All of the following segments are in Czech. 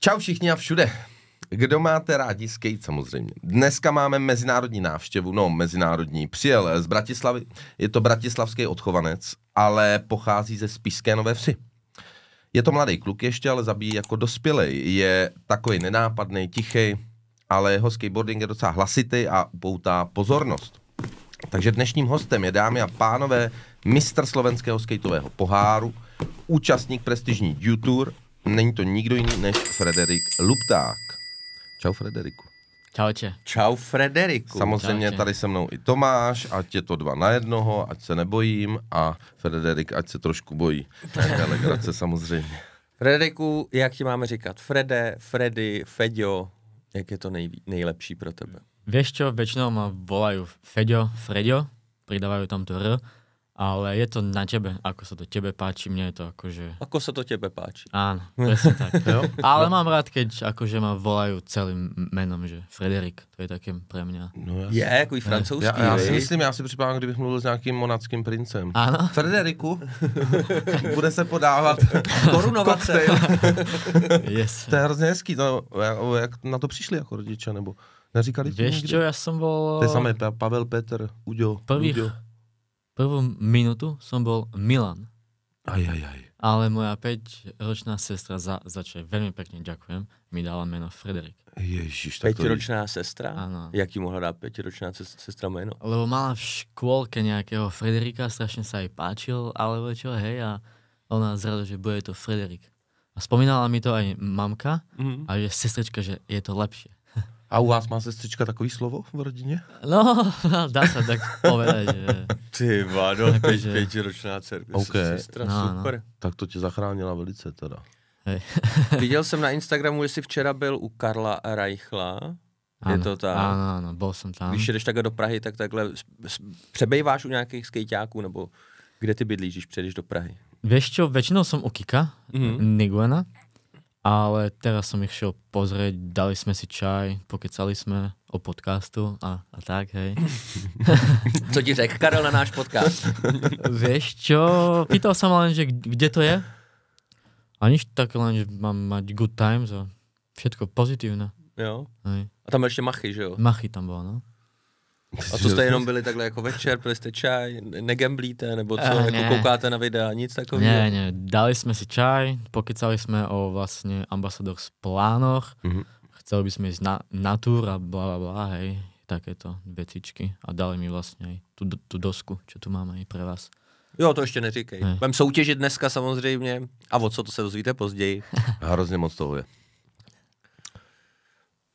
Čau všichni a všude. Kdo máte rádi skate samozřejmě. Dneska máme mezinárodní návštěvu, no mezinárodní, přijel eh, z Bratislavy, je to bratislavský odchovanec, ale pochází ze Spišské Nové Vsi. Je to mladý kluk ještě, ale zabíjí jako dospělej. Je takový nenápadný, tichý, ale jeho skateboarding je docela hlasitý a poutá pozornost. Takže dnešním hostem je, dámy a pánové, mistr slovenského skateového poháru, účastník prestižní Dutour, není to nikdo jiný než Frederik Lupták. Čau Frederiku. tě. Čau Frederiku. Samozřejmě tě. tady se mnou i Tomáš, ať je to dva na jednoho, ať se nebojím a Frederik, ať se trošku bojí. Ne, se samozřejmě. Frederiku, jak ti máme říkat? Frede, Freddy, Fedio, jak je to nej, nejlepší pro tebe? Věš čo, většinou ma volají Fedio, Fredio, pridávajú tam to R, ale je to na tebe, ako sa to tebe páči, mne je to akože... Ako sa to tebe páči. Áno, presne tak. jo? Ale mám rád, keď akože ma volajú celým menom, že Frederik, to je také pre mňa. No, ja je, ako i francouzský. Já, ja, si myslím, ja si připadám, kdybych mluvil s nějakým monackým princem. Ano. Frederiku bude se podávat korunovat se. yes. To je hrozně hezký, to, jak na to přišli jako rodiče, nebo neříkali ti Víš čo, já jsem byl... To je samé, Pavel Petr, Uďo. Prvých, Uďo prvú minútu som bol Milan. Aj, aj, aj. Ale moja 5-ročná sestra, za, za čo veľmi pekne ďakujem, mi dala meno Frederik. Ježiš, tak Pětiročná je... sestra? Áno. Jak ti mohla 5-ročná sestra meno? Lebo mala v škôlke nejakého Frederika, strašne sa jej páčil, alebo čo, hej, a ona zrada, že bude to Frederik. A spomínala mi to aj mamka, mm. -hmm. a že sestrička, že je to lepšie. A u vás má sestřička takový slovo v rodině? No, dá se tak povedat, že... Ty vado, jako, pět, že... pětiročná dcerka, okay. sestra, no, no. super. No. Tak to tě zachránila velice teda. Hey. Viděl jsem na Instagramu, jestli včera byl u Karla Reichla. Ano, je to tak? Ano, ano, byl jsem tam. Když jdeš takhle do Prahy, tak takhle přebejváš u nějakých skejťáků, nebo kde ty bydlíš, když přejdeš do Prahy? Víš čo, většinou jsem u Kika, mm-hmm. Niguena, ale teraz som ich šiel pozrieť, dali sme si čaj, pokecali sme o podcastu a, a tak, hej. Co ti řekl Karel na náš podcast? Vieš čo, pýtal som len, že kde to je? A nič tak len, že mám mať good times a všetko pozitívne. Jo. Hej. A tam ještě machy, že jo? Machy tam bolo, no. A to jste jenom byli takhle jako večer, pili jste čaj, negamblíte, nebo co, uh, jako ne. koukáte na videa, nic takového? Ne, ne, dali jsme si čaj, pokycali jsme o vlastně z plánoch, mm-hmm. chceli bychom jít na, na tour a bla, bla, bla, hej, takéto věcičky a dali mi vlastně i tu, tu dosku, co tu máme i pro vás. Jo, to ještě neříkej. Ne. Budeme soutěžit dneska samozřejmě a o co, to se dozvíte později. Hrozně moc toho je.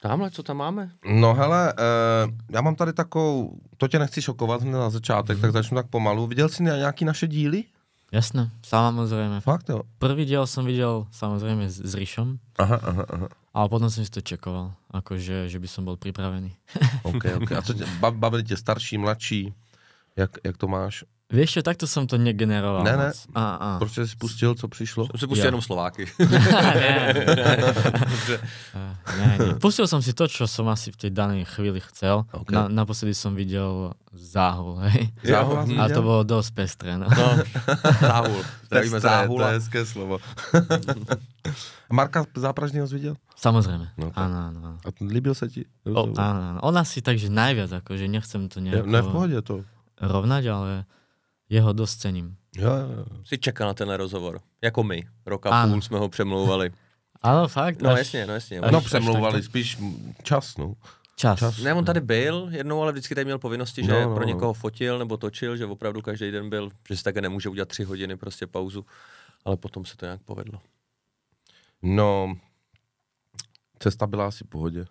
Tamhle, co tam máme? No hele, uh, já mám tady takovou, to tě nechci šokovat hned na začátek, mm. tak začnu tak pomalu. Viděl jsi nějaký naše díly? Jasné, samozřejmě. Fakt jo? Prvý díl jsem viděl samozřejmě s, s Ryšom. Aha, aha, aha. Ale potom jsem si to čekoval, jakože, že by som byl připravený. OK, OK. A co tě, bavili tě starší, mladší? Jak, jak to máš? Víš, že takto jsem to negeneroval. Ne, ne, a, a. prostě jsi pustil, co přišlo. Jsem si pustil jo. jenom Slováky. ne, ne, ne, ne. ne. Pustil jsem si to, co jsem asi v té dané chvíli chcel. Okay. Na, naposledy jsem viděl záhul, hej. Záhul, hm, a to bylo dost pestré. No. no. záhul. Zdravíme záhul. To je hezké slovo. Marka ho viděl? Samozřejmě, no tak. ano, ano, ano. A líbil se ti? ano, ano. On asi takže najviac, že nechcem to nějak... Ne, v pohodě to. Rovnať, ale jeho dost cením. Jo, jo. Jsi čekal na ten rozhovor, jako my. Roka a půl jsme ho přemlouvali. ano, fakt. No až, jasně, no jasně. Až, no přemlouvali, až spíš čas, no. Čas. čas. Ne, on tady byl jednou, ale vždycky tady měl povinnosti, že no, no, pro no. někoho fotil nebo točil, že opravdu každý den byl, že si také nemůže udělat tři hodiny prostě pauzu, ale potom se to nějak povedlo. No, cesta byla asi v pohodě.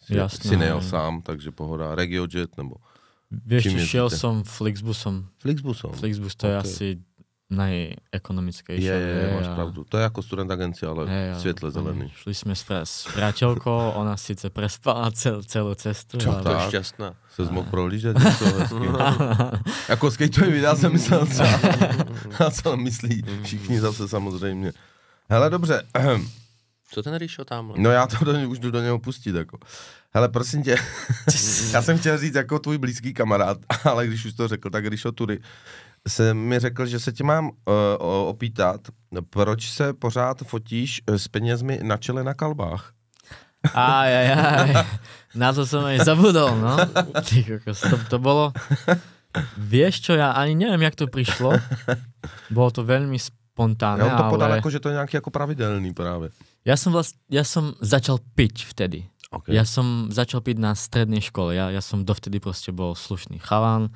Jasně. Jasné. nejel sám, takže pohoda. RegioJet nebo Vieš, šiel jezdíte? som Flixbusom. Flixbusom? Flixbus, to je asi najekonomickejšie. Je, je, je, máš a... pravdu. To je ako student agencia, ale je, svietle zelený. Šli sme s, priateľkou, ona síce prespala cel, celú cestu. Čo, ale... to je šťastná. Se jako a... zmok prolížať? ako je videa som myslel, co, co myslí všichni zase samozřejmě. Hele, dobře. Co ten Rišo tam? No já to do ně, už jdu do něho pustit, jako. Hele, prosím tě, já jsem chtěl říct jako tvůj blízký kamarád, ale když už to řekl, tak Rišo Tury se mi řekl, že se tě mám uh, opýtat, proč se pořád fotíš eh, s penězmi na čele na kalbách? Aj, aj, aj. Na to jsem aj zabudol, no. Ty kokos, to, to bylo. Víš čo, já? ani nevím jak to přišlo. Bylo to velmi spontánně. Já jo, to podal ale... jako, že to je nějaký jako pravidelný právě. Ja som vlast, ja som začal piť vtedy. Okay. Ja som začal piť na strednej škole. Ja, ja som dovtedy proste bol slušný chalan.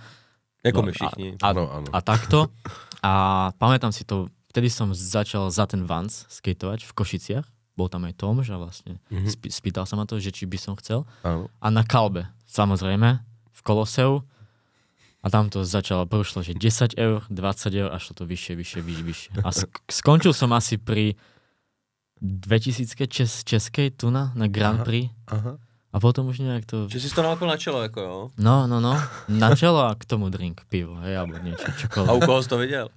Jako no, my všichni. A, a, ano, ano. a takto. A pamätám si to, vtedy som začal za ten Vans skateovať v Košiciach. Bol tam aj Tom, že vlastne mm-hmm. Sp spýtal sa ma to, že či by som chcel. Ano. A na Kalbe, samozrejme, v Koloseu. A tam to začalo, prošlo, že 10 eur, 20 eur, až to vyššie, vyššie, vyššie, vyššie. A sk- skončil som asi pri 2000 čes, české tuna na Grand Prix. Aha, aha. A potom už nějak to... Že jsi to nalakl na čelo, jako jo? No, no, no. Na čelo a k tomu drink, pivo, jablněčí, čokoliv. A u koho jsi to viděl?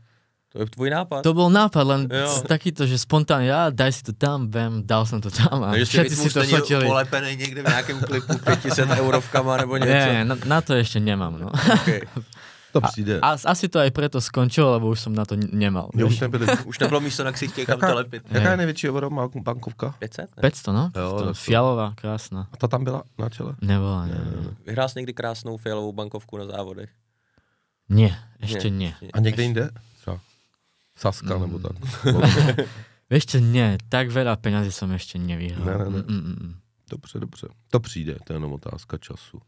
To je tvůj nápad. To byl nápad, len taky to, že spontánně, já daj si to tam, vem, dal jsem to tam a no, všetci si to fotili. polepený někde v nějakém klipu 500 eurovkama nebo něco. Ne, na, na to ještě nemám, no. Okay. To přijde. A, a, asi to aj proto skončilo, lebo už jsem na to nemal. Jo, už, nebyli, už nebylo místo na ksichtě, kam to lepit. Jaká je největší obrová bankovka? 500? Ne? 500, no. Jo, to, fialová, krásná. A ta tam byla na čele? Nebyla, ne. Vyhrál jsi někdy krásnou fialovou bankovku na závodech? Ne, ještě ne. ne. A někde jinde? Saska mm. nebo tak. ještě ne, tak veľa penězí jsem ještě nevyhrál. Ne, ne, ne. Mm, mm, mm, dobře, dobře. To přijde, to je jenom otázka času.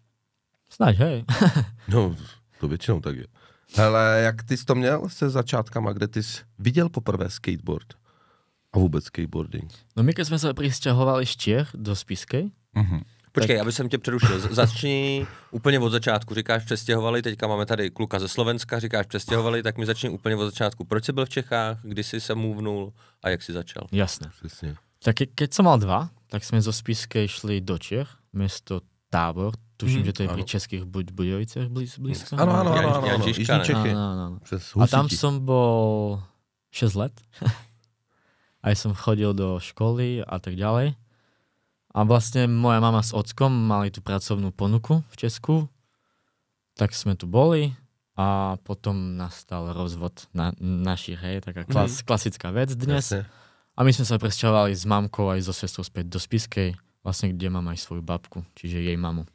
Snaž, hej. no, to většinou tak je. Hele, jak ty jsi to měl se začátkama, kde ty jsi viděl poprvé skateboard a vůbec skateboarding? No my, když jsme se přistěhovali z Čech do Spisky, mm-hmm. Počkej, já bych tě přerušil. Začni úplně od začátku. Říkáš, přestěhovali, teďka máme tady kluka ze Slovenska, říkáš, přestěhovali, tak mi začni úplně od začátku. Proč jsi byl v Čechách, kdy jsi se můvnul a jak jsi začal? Jasné. Přesně. Tak když jsem mal dva, tak jsme zo Spiske šli do Čech, město tábor, tuším, hmm, že to je pri českých buď Budovicech blíz, blízko. Ano, ano, ano, ano, ano. Čechy. Ano, ano, ano. Přes A tam jsem byl 6 let. a jsem chodil do školy a tak dále. A vlastně moja mama s ockom mali tu pracovnú ponuku v Česku, tak jsme tu boli a potom nastal rozvod na, našich, hej, taká klas, mm. klasická vec dnes. Jasne. A my jsme se presťahovali s mamkou aj so sestrou späť do Spiskej vlastne kde mám aj svoju babku, čiže jej mamu.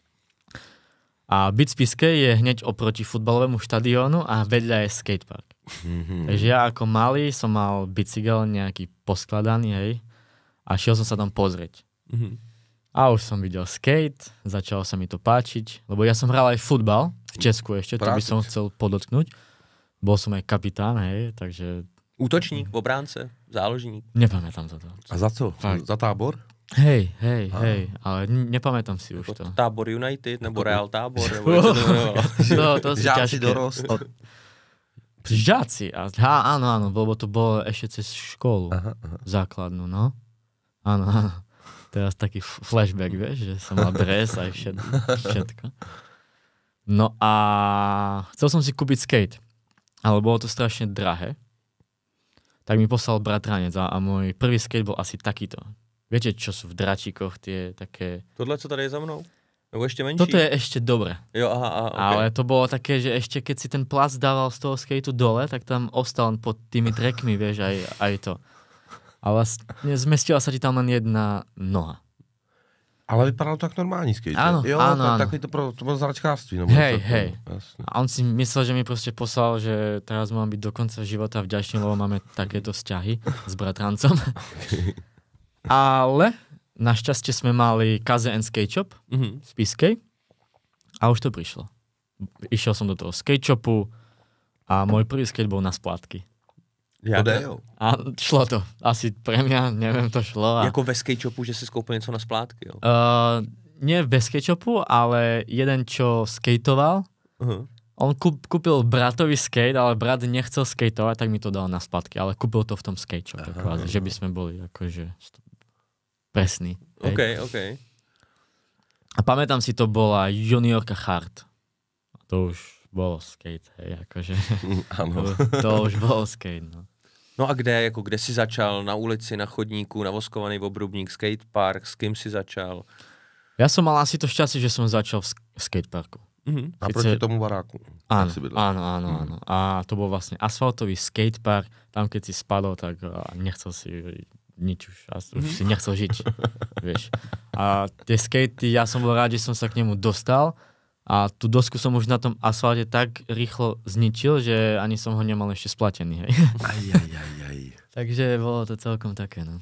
A byt Spiske je hneď oproti futbalovému štadionu a vedľa je skatepark. Mm-hmm. Takže ja ako malý som mal bicykel nejaký poskladaný, hej, a šiel som sa tam pozrieť. Mm-hmm. A už som videl skate, začalo sa mi to páčiť, lebo ja som hral aj futbal v Česku ešte, Prátiť. to by som chcel podotknúť. Bol som aj kapitán, hej, takže... Útočník, obránce, záložník? Nepamätám za to. A za co? Fakt. Za tábor? Hej, hej, a. hej, ale nepamätám si jako už to. Tábor United nebo jako- Real Tábor. Nebo to, to, to si Žáci dorost. Od... Žáci, a, ano. ano, lebo to bylo ještě cez školu, aha, aha. základnu, no. Ano, to Teraz taký flashback, vieš, že som má dres a všetko. všetko. No a chcel som si kúpiť skate, ale bolo to strašne drahé. Tak mi poslal bratranec a, a môj prvý skate bol asi takýto, Viete, čo jsou v dračíkoch je také... Tohle, co tady je za mnou? Nebo ještě menší? Toto je ještě dobré. Jo, aha, aha, okay. Ale to bylo také, že ještě keď si ten plac dával z toho skateu dole, tak tam ostal pod tými trekmi, vieš, aj, aj to. A vlastně zmestila se ti tam len jedna noha. Ale vypadalo to jak normální skate. Ano, jo, ano, tak, ano. takový to, pro, to bylo zračkářství. Nebo hej, to, hej. Jasně. A on si myslel, že mi prostě poslal, že teraz mám být do konce života vděčný, lebo máme takéto vzťahy s bratrancom. Ale našťastie sme mali KZN Skate Shop mm-hmm. z Piskej a už to prišlo. Išiel som do toho skate shopu a môj prvý skate bol na splátky. Já to A šlo to. Asi pre mě, nevím, to šlo. A... Jako ve shopu, že si skoupil něco na splátky, jo? Uh, eh, ne ve Shopu, ale jeden, čo skateoval, uh-huh. on koupil bratovi skate, ale brat nechcel skateovat, tak mi to dal na splátky, ale koupil to v tom Shopu, uh-huh. že by jsme byli jakože Presný. Hej. OK, OK. A pamätám si, to bola juniorka Hart. To už bolo skate, hej, akože. Ano. To, to už bolo skate, no. No a kde, jako kde si začal? Na ulici, na chodníku, na voskovaný obrubník, skatepark, s kým si začal? Já jsem mal asi to šťastie, že jsem začal v skateparku. Mm-hmm. A Sice... tomu baráku. Áno, áno, áno, áno. Mhm. A to bol vlastne asfaltový skatepark, tam keď si spadol, tak nechcel si nič už, já už mhm. si nechcel žiť, víš. A tie skatey, já jsem byl rád, že jsem se k němu dostal a tu dosku jsem už na tom asfalte tak rychlo zničil, že ani jsem ho nemal ešte splatený, hej. Aj, aj, aj, aj. Takže bylo to celkom také, no.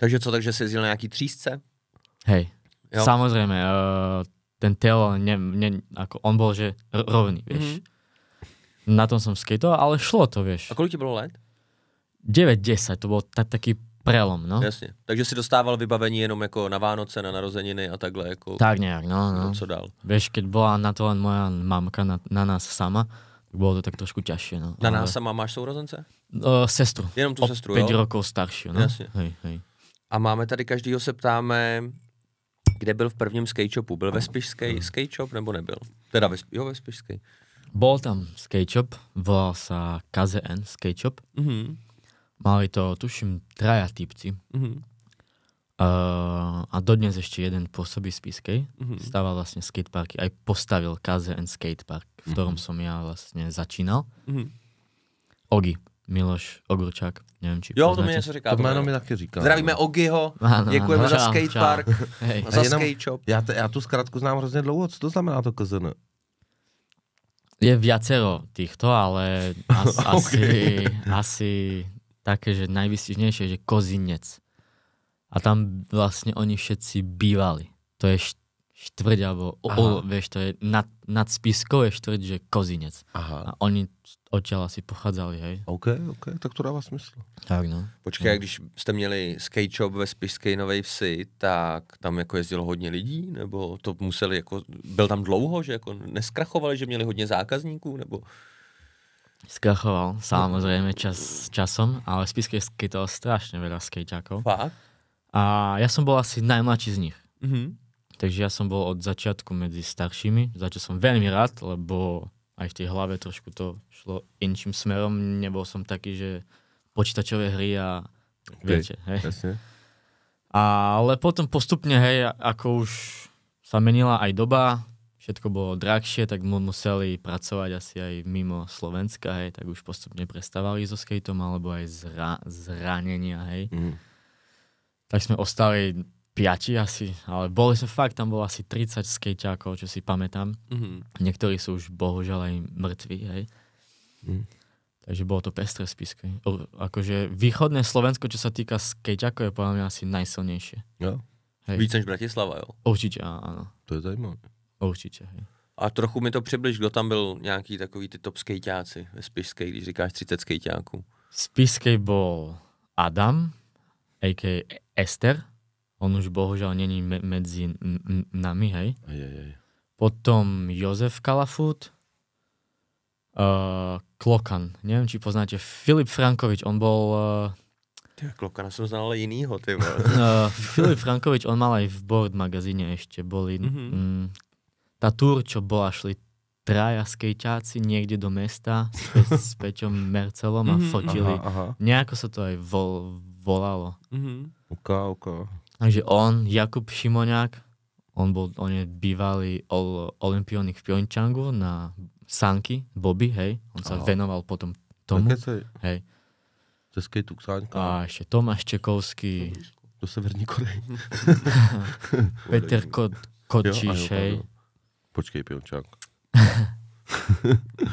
Takže co, takže jsi jezdil na nejaký třísce? Hej, jo. samozřejmě, uh, ten tel, ne, ne, ako on byl, že rovný, víš. Mm-hmm. Na tom jsem skateoval, ale šlo to, víš. A kolik ti bylo let? 9-10, to bol tak, taký prelom, no. Jasně. Takže si dostával vybavení jenom jako na Vánoce, na narozeniny a takhle jako. Tak nějak, no, no. co dál? Víš, keď byla na to moja mamka na, na nás sama, bylo to tak trošku těžší, no. Na nás Ale... sama máš sourozence? Uh, sestru. Jenom tu o sestru, jo? rokov starší, no. Jasně. Hej, hej. A máme tady, každýho se ptáme, kde byl v prvním skate shopu. Byl ve Spiš skate, skate shop nebo nebyl? Teda ve, jo, ve Spiš Byl tam skate shop, volal se KZN skate shop. Mm-hmm Mali to, tuším, traja typci. Mm-hmm. Uh, a dodnes ešte jeden pôsobí z mm-hmm. Stával vlastne skateparky, aj postavil KZN skatepark, v mhm. ktorom mm-hmm. som ja vlastne začínal. Mm-hmm. Ogi, Miloš Ogurčák, neviem, či Jo, poznáte. to mi něco říká. To jméno mi taky říká. Zdravíme Ogiho, děkujeme za skatepark, za Jenom, skate shop. Já, já tu zkrátku znám hrozně dlouho, co to znamená to KZN? Je viacero týchto, ale as, okay. asi, asi také, že najvystižnejšie, že Kozinec. A tam vlastne oni všetci bývali. To je štvrť, alebo o, o, vieš, to je nad, nad Spiskou je štvrť, že Kozinec. Aha. A oni odtiaľ asi pochádzali, hej. OK, OK, tak to dává smysl. Tak no. Počkej, no. když jste měli skate shop ve Spišské Nové Vsi, tak tam jako jezdilo hodně lidí, nebo to museli jako, byl tam dlouho, že jako neskrachovali, že měli hodně zákazníků, nebo... Skrachoval, samozřejmě čas, časom, ale spíš skytal strašně veľa skejťákov. Fakt? A já jsem byl asi najmladší z nich. Mm-hmm. Takže já jsem byl od začátku mezi staršími, za čo jsem velmi rád, lebo aj v té hlavě trošku to šlo inčím smerom. Nebol jsem taký, že počítačové hry a okay, viete, hej. Jasne. Ale potom postupně, hej, jako už sa menila aj doba, všetko bolo drahšie, tak mu museli pracovať asi aj mimo Slovenska, hej, tak už postupne prestávali so skateom, alebo aj zra zranenia, hej. Mm. Tak sme ostali piati asi, ale boli sme fakt, tam bolo asi 30 skejťákov, čo si pamätám. Mm. Niektorí sú už bohužiaľ aj mŕtvi, hej. Mm. Takže bolo to pestré spisko. Akože východné Slovensko, čo sa týka skejťákov, je podľa mňa asi najsilnejšie. Jo. Hej. než Bratislava, jo? Určitě, ano. To je zajímavé. Určitě. Hej. A trochu mi to přibliž, kdo tam byl nějaký takový ty top skejťáci ve Spišské, když říkáš 30 skejťáků. Spišskej byl Adam, a.k.a. Ester. On už bohužel není mezi nami, hej. Ajajaj. Potom Jozef Kalafut, uh, Klokan, nevím, či poznáte, Filip Frankovič, on byl... Uh, eh, ty, Klokana jsem znal ale jinýho, ty uh, Filip Frankovič, on mal i v Board magazíně ještě boli mhm. mm -hmm tá túr, čo bola, šli traja skejťáci niekde do mesta s, s Peťom Mercelom a mhm. fotili. Aha, aha. Nejako sa to aj vol, volalo. mm Uka, uka. Takže on, Jakub Šimoňák, on, bol, on je bývalý ol, olimpionik v Pjončangu na Sanky, Bobby, hej. On sa aha. venoval potom tomu. Se, hej. Ze skateu A ešte Tomáš Čekovský. Do Severní Korej. Peter Ko, Kočíš, jo, hej. Počkej, Pyeongchang.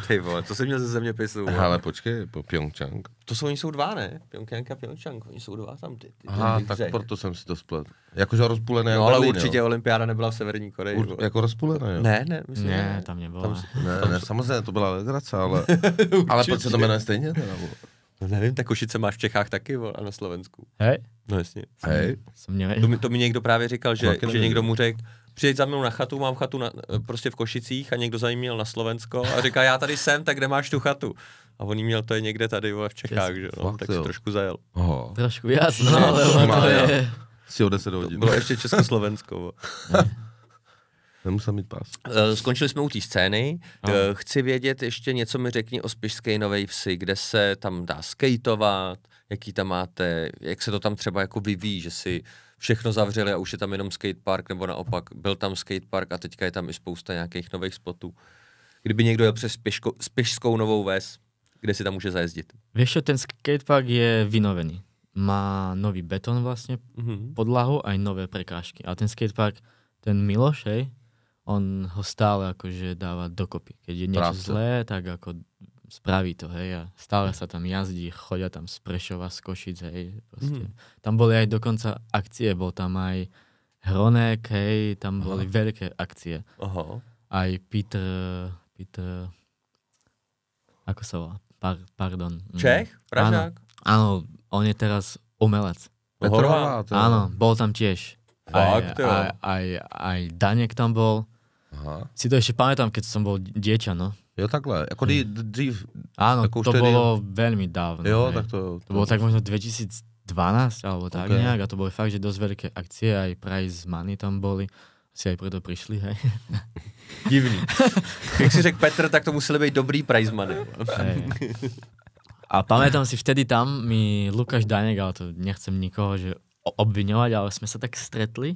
Ty vole, to jsem měl ze zeměpisu. Ale počkej, po Pyeongchang. To jsou, oni jsou dva, ne? Pyeongchang a Pyeongchang, oni jsou dva tam. Ty, ty, Aha, tak řek. proto jsem si to splet. Jakože rozpulené No, ale no. určitě olympiáda nebyla v Severní Koreji. Ur, jako rozpulené, jo? Ne, ne, myslím. Ne, ne. tam nebyla. Tam, ne, tam, ne, samozřejmě, to byla legrace, ale, ale proč se to jmenuje stejně? Teda, No nevím, tak Košice máš v Čechách taky vol a na Slovensku. Hej. No jasně. Hej. to, mi, to mi někdo právě říkal, že, že někdo mu řekl, přijít za mnou na chatu, mám chatu na, e, prostě v Košicích a někdo za měl na Slovensko a říká, já tady jsem, tak kde máš tu chatu? A on jí měl to je někde tady v Čechách, že no, tak jo. si trošku zajel. Oho. Trošku jasno, no, ale to je... Si o 10 hodin. bylo ještě Československo. Nemusel mít pás. E, skončili jsme u té scény. E, Aha. Chci vědět ještě něco mi řekni o Spišské Nové Vsi, kde se tam dá skateovat, jaký tam máte, jak se to tam třeba jako vyvíjí, že si všechno zavřeli a už je tam jenom skatepark, nebo naopak, byl tam skatepark a teďka je tam i spousta nějakých nových spotů. Kdyby někdo jel přes Spiško, Spišskou novou ves, kde si tam může zajezdit. Víš, že ten skatepark je vynovený. Má nový beton vlastně, mm-hmm. podlahu a i nové prekážky. A ten skatepark, ten Miloš, hej, on ho stále jakože dává dokopy. když je něco zlé, tak jako spraví to, hej, a stále sa tam jazdí, chodia tam z Prešova, z Košic, hej, Mm. Tam boli aj dokonca akcie, bol tam aj Hronek, hej, tam boli veľké akcie. Aha. Aj Peter, Peter, ako sa volá, Par, pardon. Mm. Čech? Pražák? Áno, on je teraz umelec. Petrová, Áno, bol tam tiež. Fakt, aj, aj, aj, aj Danek tam bol. Aha. Si to ještě pamätám, keď som bol dieťa, no. Jo, takhle, jako dý, hm. dřív. Áno, jako to bylo velmi dávno. Jo, tak to, to... To bylo tak možno 2012 alebo tak okay. nějak a to byly fakt, že dosť veľké akcie, aj price money tam boli. Si aj preto přišli, hej. Divný. Jak si řekl Petr, tak to museli být dobrý price money. a pamätám si vtedy tam mi Lukáš Danek, ale to nechcem nikoho, že obviňovať, ale jsme se tak stretli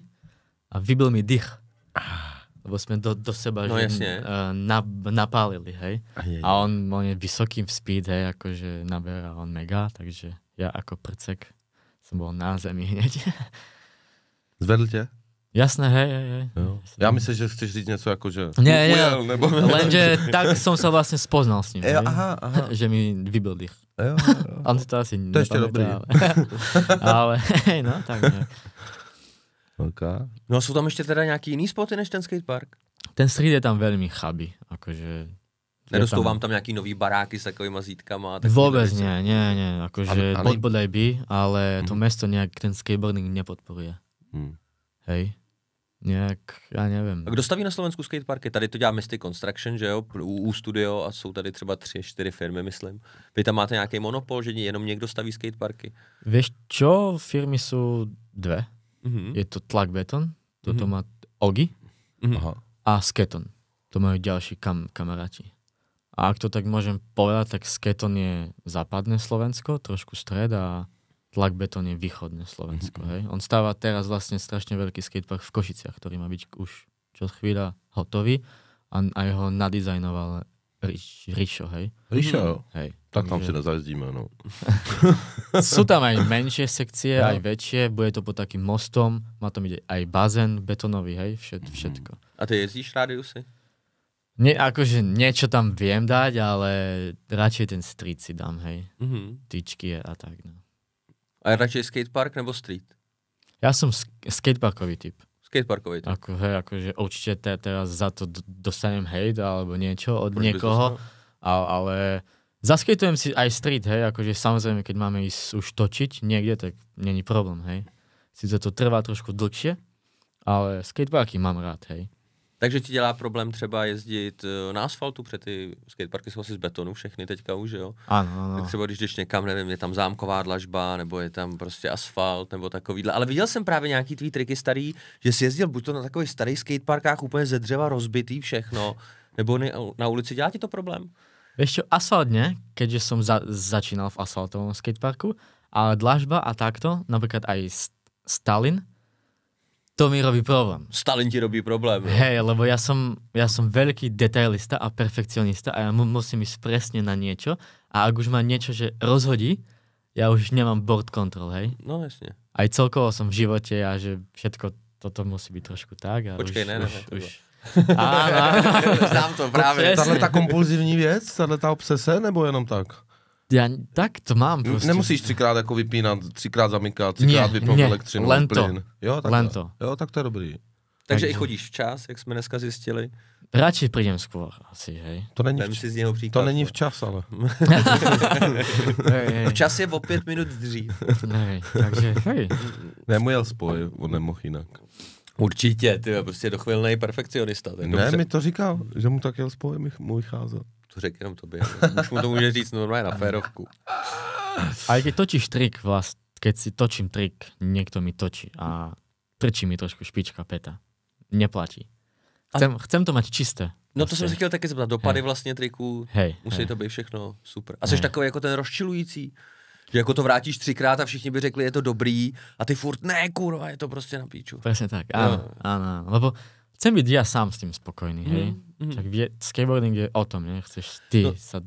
a vybil mi dých. Ah lebo sme do, do seba no, že, uh, na, napálili, hej. A, je, je. a on, on je vysokým v speed, hej, akože nabera on mega, takže ja ako prcek som bol na zemi hneď. Zvedl tě? Jasné, hej, hej, hej. Jo. Já myslím, že chceš říct něco jako, že ne, ujel, nebo... Lenže tak jsem se vlastně spoznal s ním, jo, aha, aha. že mi vybil dých. Jo, jo. On to asi To je ještě dobrý. Ale, ale hej, no, tak nějak. Velká. No a jsou tam ještě teda nějaký jiný spoty než ten skatepark? Ten street je tam velmi chabý, jakože. Nedostou vám tam nějaký nový baráky s takovými zítkama? Tak Vůbec ne, ne, ne, jakože ale... podbodaj by, ale hmm. to město mhm. nějak ten skateboarding nepodporuje. Hmm. Hej? Nějak, já nevím. A kdo staví na Slovensku skateparky? Tady to dělá Mystic Construction, že jo? U, u studio a jsou tady třeba tři, čtyři firmy, myslím. Vy tam máte nějaký monopol, že jenom někdo staví skateparky? Víš čo? Firmy jsou dvě. Mm-hmm. Je to tlak beton, toto mm-hmm. má Ogi mm-hmm. a Sketon. To majú ďalší kam- kamaráti. A ak to tak môžem povedať, tak Sketon je západné Slovensko, trošku stred a tlak beton je východné Slovensko. Mm-hmm. Hej? On stáva teraz vlastne strašne veľký skatepark v Košiciach, ktorý má byť už čo chvíľa hotový a, a jeho nadizajnoval Ríš, Ríšo, hej? Ríšo, mm-hmm. Hej. Tak tam si nezajezdíme, no. Sú tam aj menšie sekcie, ja. aj väčšie, bude to pod takým mostom, má tam ide aj bazén betonový, hej, Všet, mhm. všetko. A ty jezdíš rádiusy? Nie, akože niečo tam viem dať, ale radšej ten street si dám, hej. Mm-hmm. Tyčky a tak, no. A radšej skatepark nebo street? Ja som sk skateparkový typ skateparkový. Ako, hej, akože určite te, teraz za to dostanem hejt alebo niečo od Proč niekoho, a, ale zaskytujem si aj street, hej, akože samozrejme, keď máme ísť už točiť niekde, tak není problém, hej. Sice to trvá trošku dlhšie, ale skateparky mám rád, hej. Takže ti dělá problém třeba jezdit eh, na asfaltu, před ty skateparky jsou asi z betonu všechny teďka už, jo? Ano, ano. Tak třeba když jdeš někam, nevím, je tam zámková dlažba, nebo je tam prostě asfalt, nebo takovýhle. Ale viděl jsem právě nějaký tvý triky starý, že jsi jezdil buď to na takových starých skateparkách úplně ze dřeva rozbitý všechno, nebo na ulici, dělá ti to problém? Víš čo, ne, keďže jsem za- začínal v asfaltovém skateparku, ale dlažba a takto, například i Stalin, to mi robí problém. Stalin ti robí problém. Hej, lebo ja som, ja som veľký detailista a perfekcionista a ja mu, musím ísť presne na niečo a ak už ma niečo že rozhodí, ja už nemám board control, hej. No jasne. Aj celkovo som v živote a že všetko toto musí byť trošku tak. A Počkej, už, ne, ne, už, ne, už, Áno. Znám to právě. Tahle ta kompulzivní věc, tahle ta obsese, nebo jenom tak? já tak to mám prostě. Nemusíš třikrát jako vypínat, třikrát zamykat, třikrát vypnout elektřinu, lento. plyn. Jo, tak, lento. Jo, tak to je dobrý. Takže, Takže i chodíš včas, jak jsme dneska zjistili. Radši přijdem skôr, asi, hej. To není, Vem vč- z něho příklad, to není včas, ale. hej, hej. Včas je o pět minut dřív. Hej, takže, hej. Nemujel spoj, on nemohl jinak. Určitě, ty je prostě dochvilnej perfekcionista. Ne, dobře. mi to říkal, že mu tak jel spoj, mi- mu vycházel to řekl jenom tobě. Už mu to může říct normálně na férovku. A když točíš trik vlast, keď si točím trik, někdo mi točí a trčí mi trošku špička peta. Neplatí. Chcem, a... chcem to mať čisté. No vlastně. to jsem si prostě. chtěl taky zeptat. Dopady hey. vlastně triků, Hey, musí hey. to být všechno super. A jsi hey. takový jako ten rozčilující, že jako to vrátíš třikrát a všichni by řekli, je to dobrý a ty furt ne, kurva, je to prostě na píču. Přesně tak, ano, no. ano, lebo chcem byť ja sám s tým spokojný, hej? Mm-hmm. Mhm. Tak vie, skateboarding je o tom, ne? Chceš ty no. sa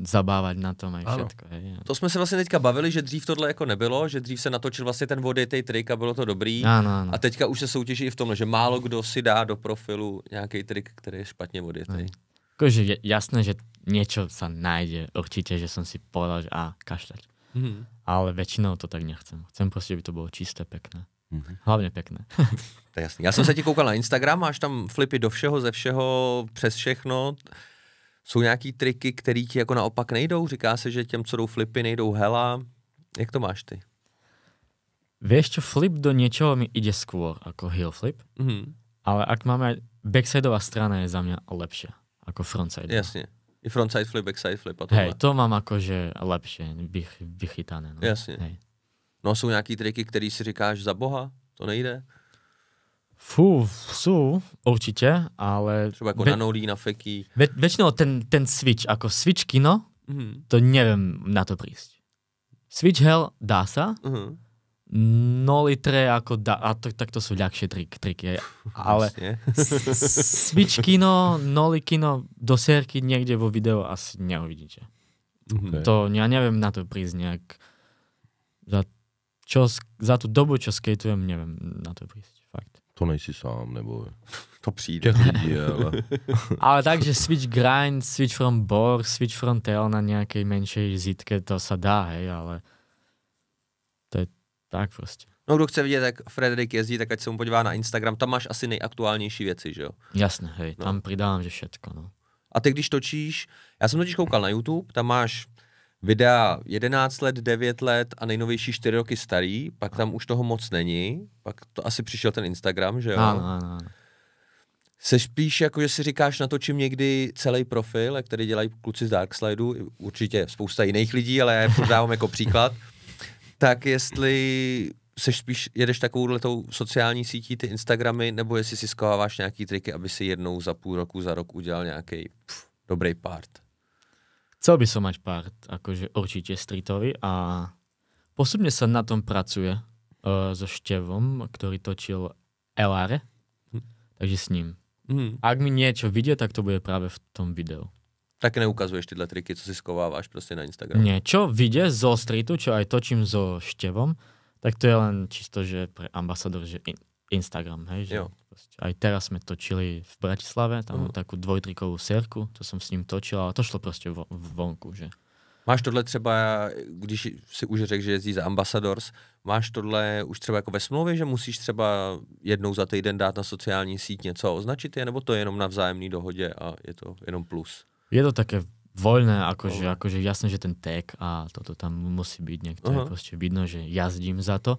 zabávať na tom ano. všetko, hej? To jsme se vlastně teďka bavili, že dřív tohle jako nebylo, že dřív se natočil vlastně ten tej trik a bylo to dobrý. Ano, ano. A teďka už se soutěží i v tom, že málo kdo si dá do profilu nějaký trik, který je špatně vodejtej. No. Jakože je jasné, že něco se najde určitě, že jsem si povedal, že a kašlať. Hmm. Ale väčšinou to tak nechcem. Chcem prostě, aby to bylo čisté, pekné. Mhm. Hlavně pěkné. to je jasný. Já jsem se ti koukal na Instagram, máš tam flipy do všeho, ze všeho, přes všechno. Jsou nějaký triky, které ti jako naopak nejdou? Říká se, že těm, co jdou flipy, nejdou hela. Jak to máš ty? Víš, co flip do něčeho mi ide skôr jako heel flip, mm-hmm. ale ak máme backsideová strana je za mě lepší, jako frontside. Jasně. I frontside flip, backside flip a tohle. Hej, to mám akože lepší, vychytané. No. jasně. Hej. No jsou nějaký triky, který si říkáš za boha? To nejde? Fu, jsou, určitě, ale... Třeba jako ve, na nolí, na feky. Ve, většinou ten, ten switch, jako switch kino, mm. to nevím na to přijít. Switch hell dá se, mm. no litre jako dá, a to, tak to jsou ľahšie trik, triky, ale switch kino, noli kino, do sérky někde vo videu asi neuvidíte. Okay. Mhm. To já nevím na to přijít nějak za čo, za tu dobu, čo skateujem, nevím, na to jistě, fakt. To nejsi sám, nebo to přijde. Těch ale... ale takže switch grind, switch from bore, switch from tail na nějaké menší zítke, to se dá, hej, ale to je tak prostě. No kdo chce vidět, jak Frederik jezdí, tak ať se mu podívá na Instagram, tam máš asi nejaktuálnější věci, že jo? Jasné, hej, no. tam přidávám, že všetko, no. A ty když točíš, já jsem totiž koukal na YouTube, tam máš Vydá 11 let, 9 let a nejnovější 4 roky starý, pak tam už toho moc není, pak to asi přišel ten Instagram, že jo? Ano, ano, ano. spíš jako, že si říkáš, natočím někdy celý profil, jak tady dělají kluci z Darkslidu, určitě spousta jiných lidí, ale já je dávám jako příklad, tak jestli se spíš, jedeš takovouhle letou sociální sítí, ty Instagramy, nebo jestli si skováváš nějaký triky, aby si jednou za půl roku, za rok udělal nějaký dobrý part? Chcel by som mať part, akože určite streetový a postupne sa na tom pracuje uh, so Števom, ktorý točil Elare, hm. takže s ním. Hmm. A ak mi niečo vidie, tak to bude práve v tom videu. Tak neukazuješ tyhle triky, co si skováváš prostě na Instagram. Nie, čo vidie zo streetu, čo aj točím so Števom, tak to je len čisto, že pre ambasador, že Instagram, hej, že prostě, aj teraz jsme točili v Bratislave, tam uh-huh. Mhm. takovou dvojtrikovou sérku, to jsem s ním točil, ale to šlo prostě vo, vonku, že. Máš tohle třeba, když si už řekl, že jezdí za Ambassadors, máš tohle už třeba jako ve smlouvě, že musíš třeba jednou za týden dát na sociální síť něco a označit je, nebo to je jenom na vzájemné dohodě a je to jenom plus? Je to také volné, jakože no. jasné, že ten tag a toto tam musí být někde uh-huh. prostě vidno, že jazdím za to,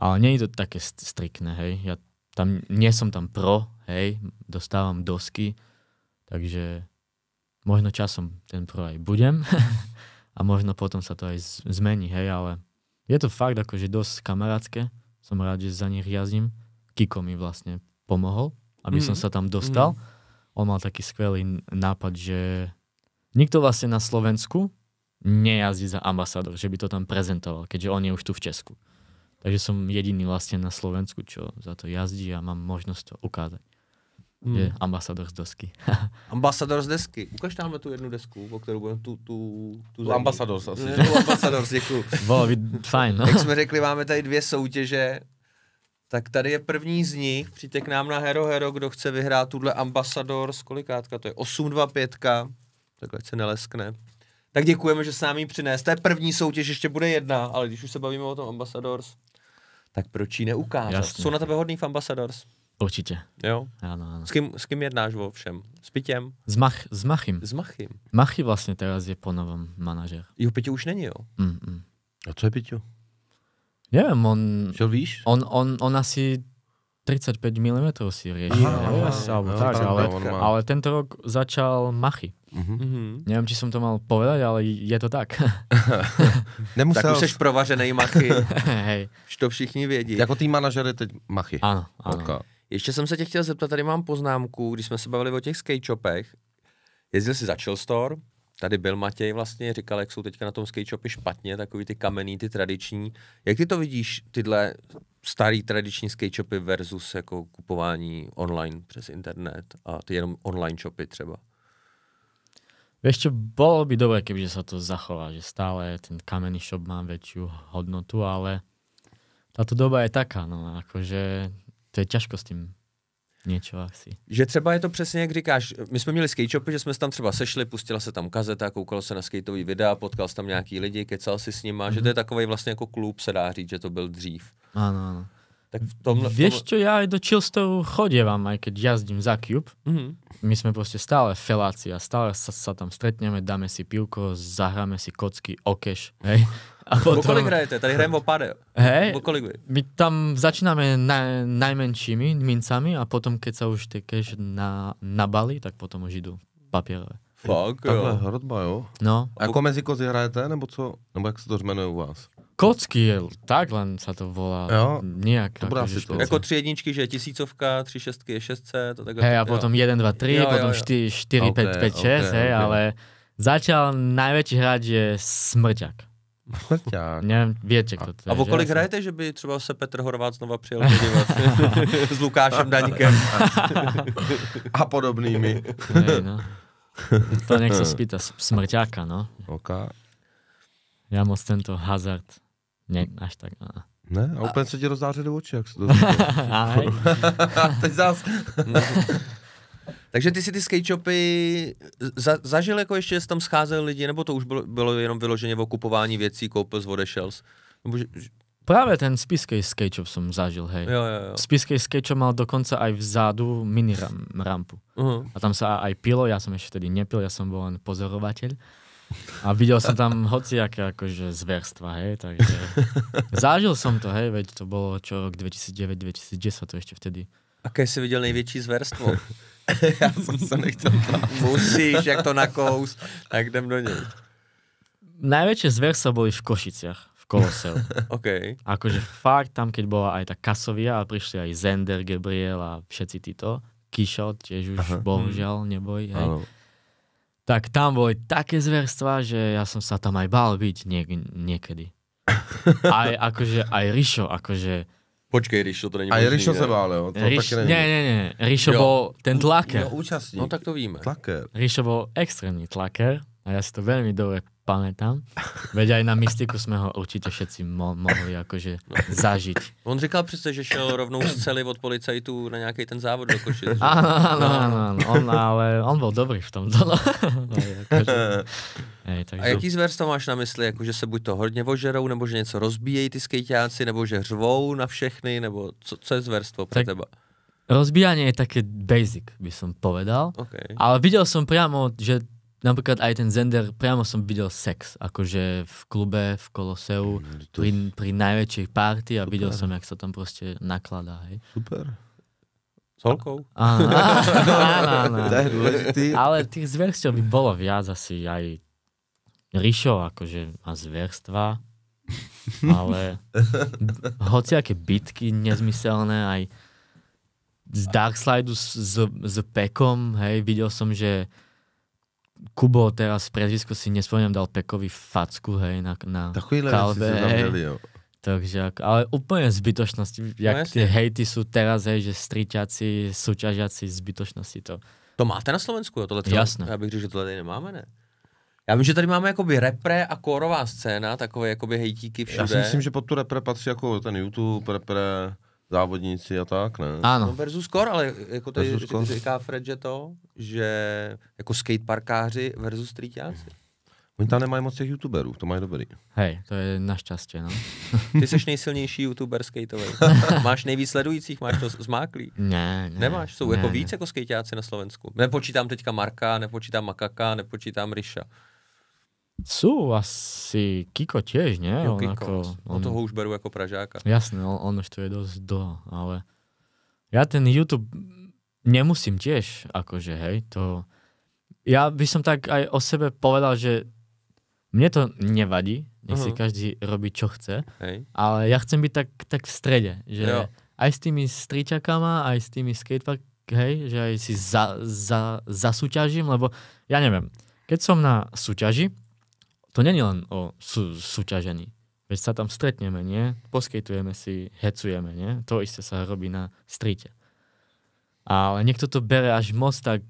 ale nie je to také striktné, hej. Ja tam, nie som tam pro, hej, dostávam dosky, takže možno časom ten pro aj budem a možno potom sa to aj zmení, hej, ale je to fakt akože dosť kamarátske, som rád, že za nich jazdím. Kiko mi vlastne pomohol, aby mm. som sa tam dostal. Mm. On mal taký skvelý nápad, že nikto vlastne na Slovensku nejazdí za ambasádor, že by to tam prezentoval, keďže on je už tu v Česku. Takže som jediný vlastne na Slovensku, čo za to jazdí a mám možnosť to ukázať. Hmm. Je ambasador z desky. ambasador z desky. Ukaž tamhle tu jednu desku, o kterou budeme tu, tu, tu, tu ambasador asi. Ne, ambasador, děkuji. Bylo by fajn. No. Jak jsme řekli, máme tady dvě soutěže, tak tady je první z nich, přijďte k nám na Hero Hero, kdo chce vyhrát tuhle ambasador z kolikátka, to je 825, takhle se neleskne. Tak děkujeme, že s námi přinést. To je první soutěž, ještě bude jedna, ale když už se bavíme o tom ambasadors, tak proč ji neukázat? Jasně. Jsou na tebe hodný Ambassadors? Určitě. Jo? Ano, ano. S, kým, s kým jednáš o všem? S Pitěm? S, mach, s Machim. S Machim. Machy vlastně teraz je po novém manažer. Jo, Pitě už není, jo? Mm, mm. A co je Piťo? Nevím, on... Čo víš? On, on, on asi 35 mm si riešil. Ale, ale, ale tento rok začal Machy. Mm-hmm. Mm-hmm. Nevím, či jsem to mal povedať, ale je to tak. Nemusel. Tak už jsi provařený machy. Hej. Už to všichni vědí. Jako tým je teď machy. Ano, ano. Okay. Ještě jsem se tě chtěl zeptat, tady mám poznámku, když jsme se bavili o těch skatechopech. Jezdil jsi za Chill Store, tady byl Matěj vlastně, říkal, jak jsou teďka na tom skatechopy špatně, takový ty kamenný, ty tradiční. Jak ty to vidíš, tyhle starý tradiční skatechopy versus jako kupování online přes internet a ty jenom online shopy třeba? Vieš čo, bolo by dobre, kebyže sa to zachová, že stále ten kamenný shop má väčšiu hodnotu, ale táto doba je taká, no, akože to je ťažko s tým něčo asi. Že třeba je to přesně, jak říkáš, my jsme měli skate shopy, že jsme se tam třeba sešli, pustila se tam kazeta, koukalo se na skateový videa, potkal se tam nějaký lidi, kecal si s nima, mm-hmm. že mhm. to je takový vlastně jako klub, se dá říct, že to byl dřív. Ano, ano tak v tom, Vieš čo, ja aj do Chillstov chodievam, aj keď jazdím za Cube. Mm-hmm. My sme proste stále felácia, stále sa, sa tam stretneme, dáme si pivko, zahráme si kocky, okeš, hej. A potom... Kolik hrajete? Tady hrajeme o pade. Hej, my tam začínáme na, najmenšími mincami a potom, keď sa už tie cash na, nabali, tak potom už idú papierové. Fakt, Takhle jo. hrodba, jo? No. A jako mezi kozy hrajete, nebo co? Nebo jak se to jmenuje u vás? Kocky, tak len se to volá. Jo, Nějak. To bude asi to. Jako tři jedničky, že je tisícovka, tři šestky je šestce, to takhle. Hej, a potom jo. 1, 2, 3, jo, potom čtyři, pět, pět, šest, hej, ale začal největší hráč je Smrťák. Smrťák. Nevím, větě, kdo to je. A o kolik že? hrajete, že by třeba se Petr Horvát znova přijel S Lukášem Daňkem. a podobnými. Nej, no. To nech se spýta smrťáka, no. Okay. Já moc tento hazard ne, až tak. A... No. Ne? A úplně a... se ti rozdáře do očí, jak se to Teď zás. Takže ty si ty skatechopy za, zažil, jako ještě tam scházeli lidi, nebo to už bylo, bylo jenom vyloženě v okupování věcí, koupil z odešels? Nebo, že... Právě ten spiskej skatechop jsem zažil, hej. Jo, jo, jo. Spiskej skatechop mal dokonce aj vzadu mini ram, rampu. Uh-huh. A tam se aj pilo, já jsem ještě tedy nepil, já jsem byl jen pozorovatel. A videl som tam hociaké akože zverstva, hej, takže zážil som to, hej, veď to bolo čo rok 2009-2010, to ešte vtedy. Aké jsi viděl největší zverstvo? Já jsem se nechtěl Musíš, jak to nakous, tak jdem do něj. Najväčšie zverstva boli v Košiciach, v Koloseu. OK. Akože fakt tam, keď bola aj tá Kasovia a prišli aj Zender, Gabriel a všetci títo, Kishot tiež už Aha. bohužiaľ neboj, hej. Ano tak tam boli také zverstva, že ja som sa tam aj bál byť niek niekedy. Aj akože, aj Rišo, akože... Počkej, Rišo, to není A možný, Rišo se bál, jo? To Riš, taky není. Ne, ne, ne, Rišo jo. byl ten tlaker. No, účastník. No tak to víme. Tlaker. Rišo byl extrémní tlaker a já si to velmi dobře pamätám. Veď aj na mystiku jsme ho určitě všetci mo mohli jakože zažít. On říkal přece, že šel rovnou z cely od policajtů na nějaký ten závod do Košic. Ano, ano, ano, ano. On, ale on byl dobrý v tom dole. No, jakože, takže... A jaký to máš na mysli? Jako, že se buď to hodně ožerou, nebo že něco rozbíjejí ty skejťáci, nebo že řvou na všechny, nebo co, co je zverstvo pro tak... teba? Rozbíjanie je také basic, by som povedal. Okay. Ale videl som priamo, že napríklad aj ten Zender, priamo som videl sex, akože v klube, v Koloseu, mm, to... pri, pri najväčšej party a Super. videl som, jak sa tam proste nakladá. Hej. Super. S holkou. Ale tých zverstiev by bolo viac asi aj Rišo, akože má zverstva, ale hoci jaké bitky nezmyselné, aj z Darkslidu s, s, s Pekom, hej, videl som, že Kubo teraz prezvisko si nespomínam, dal Pekovi facku, hej, na, na Takovýhle kalbe, hej. Dali, jo. Takže, ale úplně zbytočnosti, jak no, ty hejty jsou teraz, hej, že striťaci, souťažaci, zbytočnosti to. To máte na Slovensku, jo, tohle Jasné. Já bych řekl, že tohle tady nemáme, ne? Já vím, že tady máme jakoby repre a kórová scéna, takové jakoby hejtíky všude. Já si myslím, že pod tu repre patří jako ten YouTube, repre, závodníci a tak, ne? Ano. No versus core, ale jako tady říká Fred, že to, že jako skateparkáři versus streetáci. Oni tam nemají moc těch youtuberů, to mají dobrý. Hej, to je naštěstí, no. Ty jsi nejsilnější youtuber skateový. máš nejvíc sledujících, máš to zmáklý. Ne, ne. Nemáš, jsou ne, jako víc jako skateáci na Slovensku. Nepočítám teďka Marka, nepočítám Makaka, nepočítám Ryša. Sú asi, Kiko těž, nie? Jo, on Kiko, on, no. on, toho už berú ako Pražáka. Jasné, on, on už to je dosť do, ale ja ten YouTube nemusím těž, akože, hej, to... ja by som tak aj o sebe povedal, že mne to nevadí, nech uh -huh. si mhm. každý robí, čo chce, hej. ale ja chcem byť tak, tak v strede, že jo. aj s tými stričakama, aj s tými skatepark, hej, že aj si za, za, zasúťažím, lebo ja neviem, keď som na súťaži, to není len o sú, súťažení. Veď sa tam stretneme, nie? Poskytujeme si, hecujeme, nie? To isté sa robí na strite. Ale niekto to bere až moc tak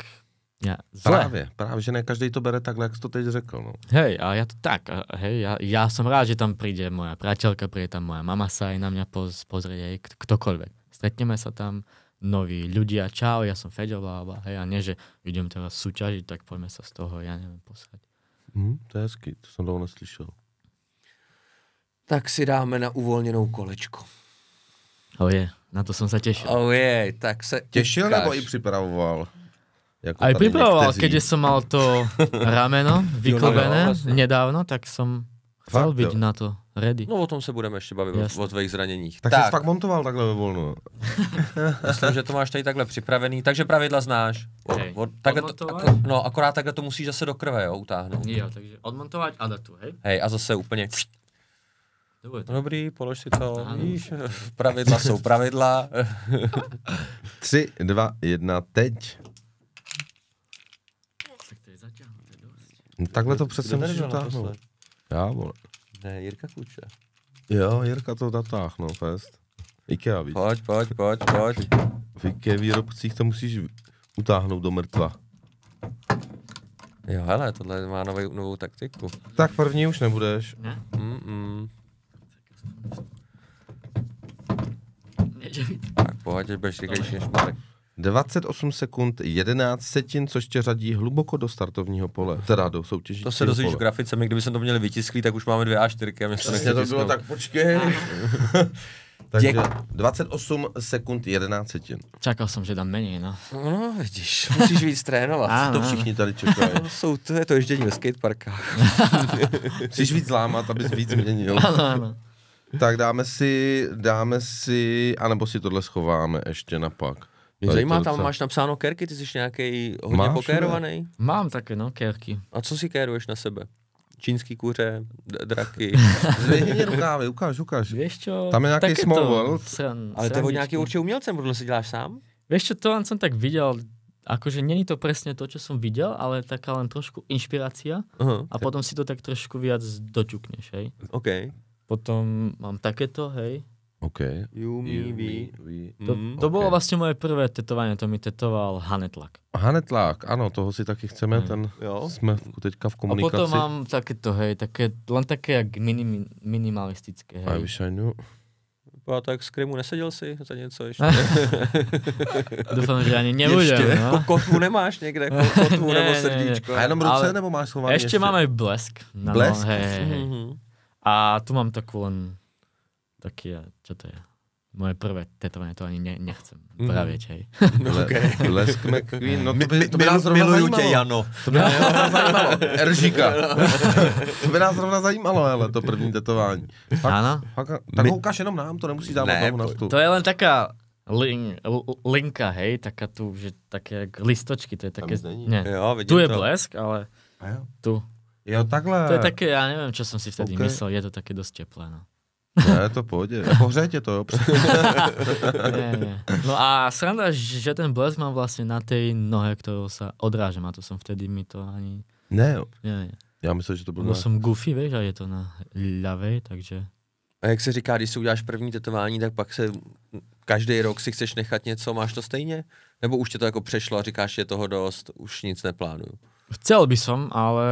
ja, zle. Právě, právě, že ne každý to bere takhle, jak jsi to teď řekl. No. Hej, a já to tak, a hej, já, já jsem rád, že tam přijde moja přátelka, přijde tam moja mama sa i na mě poz, pozrieť, aj ktokoľvek. Stretneme se tam, noví ľudia, čau, já jsem Fedor, bla, hej, a ne, že idem teraz súťažiť, tak pojďme se z toho, já nevím, posrať. Hmm, to je hezky, to jsem dlouho neslyšel. Tak si dáme na uvolněnou kolečko. Oh je, na to jsem se těšil. Oh je, tak se Těšil ukáž. nebo i připravoval? Jako Aj připravoval, když jsem mal to rameno no, vyklobené vlastně. nedávno, tak som Chcel byť na to, ready. No o tom se budeme ještě bavit, Jasne. o tvých zraněních. Tak, tak. jsi fakt montoval takhle ve volnu. Myslím, že to máš tady takhle připravený, takže pravidla znáš. Hej. O, takhle to, ako, no, akorát takhle to musíš zase do krve jo, utáhnout. Jo, takže odmontovat a datu, hej? Hej, a zase úplně... Dobrý, Dobrý polož si to, ano. víš, pravidla jsou pravidla. Tři, dva, jedna, teď. Tak to je zaťahnuté dost. Takhle to přece musíš utáhnout. Já, vole. Ne, Jirka Kuča. Jo, Jirka to datáh, no, fest. IKEA, víc. Pojď, pojď, pojď, pojď. V IKEA výrobcích to musíš utáhnout do mrtva. Jo, hele, tohle má novou, novou taktiku. Tak první už nebudeš. Ne? Mm-mm. Tak pojď, budeš rychlejší než Marek. 28 sekund 11 setin, což tě řadí hluboko do startovního pole, teda do soutěží. To se dozvíš v grafice, my kdyby se to měli vytisklý, tak už máme dvě A4, a my se to bylo, tak počkej. Takže Děk. 28 sekund 11 setin. Čekal jsem, že tam není, no. No, vidíš, musíš víc trénovat. Ano, to všichni tady čekají. Jsou to, je to ježdění ve skateparkách. musíš víc lámat, abys víc měnil. Ano, ano. Tak dáme si, dáme si, anebo si tohle schováme ještě napak. Mě zajímá, tam máš napsáno kerky, ty jsi nějaký hodně máš, pokérovaný? Ne? Mám taky, no, kerky. A co si kéruješ na sebe? čínský kuře, draky. Zvědění rukávy, ukáž, ukáž. Víš čo, Tam je nějaký small to, world. Sran, Ale to je nějaký určitě umělcem, protože si děláš sám? Víš čo, to len jsem tak viděl, akože není to přesně to, co jsem viděl, ale taká len trošku inšpirácia uh-huh. a potom si to tak trošku viac doťukneš, hej. OK. Potom mám takéto, hej. OK. You, me, you, we. we. To, mhm. to okay. bylo vlastně moje prvé tetování, to mi tetoval Hanetlak. Hanetlak, ano, toho si taky chceme, mm. ten jo. jsme v, teďka v komunikaci. A potom mám také to, hej, také, len také jak minim, minimalistické, hej. I wish I knew. A tak z Krymu neseděl si za něco ještě? Doufám, že ani nebudem. Ještě? No. Kotvu nemáš někde, kotvu ne, nebo srdíčko. Ne, ne. A jenom ruce, Ale nebo máš schovaný ještě? Ještě máme blesk. No, blesk? No, hej, hej. Mm-hmm. A tu mám takovou tak je, čo to je? Moje prvé tetování, to ani ne, nechcem. Mm. Právě čej. No, okay. Lesk McQueen, no to by, to by nás zrovna zajímalo. tě, Jano. To by nás zrovna zajímalo. Eržika. to by nás zrovna zajímalo, ale to první tetování. Fakt, ano. Fakt, tak My... ho ukáž jenom nám, to nemusíš dávat ne, na stůl. To je len taká link, linka, hej, taká tu, že také jak listočky, to je také, ne, jo, tu je to. blesk, ale jo. tu. Jo, takhle. To je také, já nevím, co jsem si vtedy okay. myslel, je to také dost teplé, no. Ne, to pohodě. Pohřejte to, jo. ne, ne. No a sranda, že ten blesk mám vlastně na té nohe, kterou se odrážem a to jsem vtedy mi to ani... Ne, jo. Ne, ne. Já myslím, že to bylo No na... jsem goofy, víš, a je to na ľavej, takže... A jak se říká, když si uděláš první tetování, tak pak se každý rok si chceš nechat něco, máš to stejně? Nebo už tě to jako přešlo a říkáš, je toho dost, už nic neplánuju? Chcel by som, ale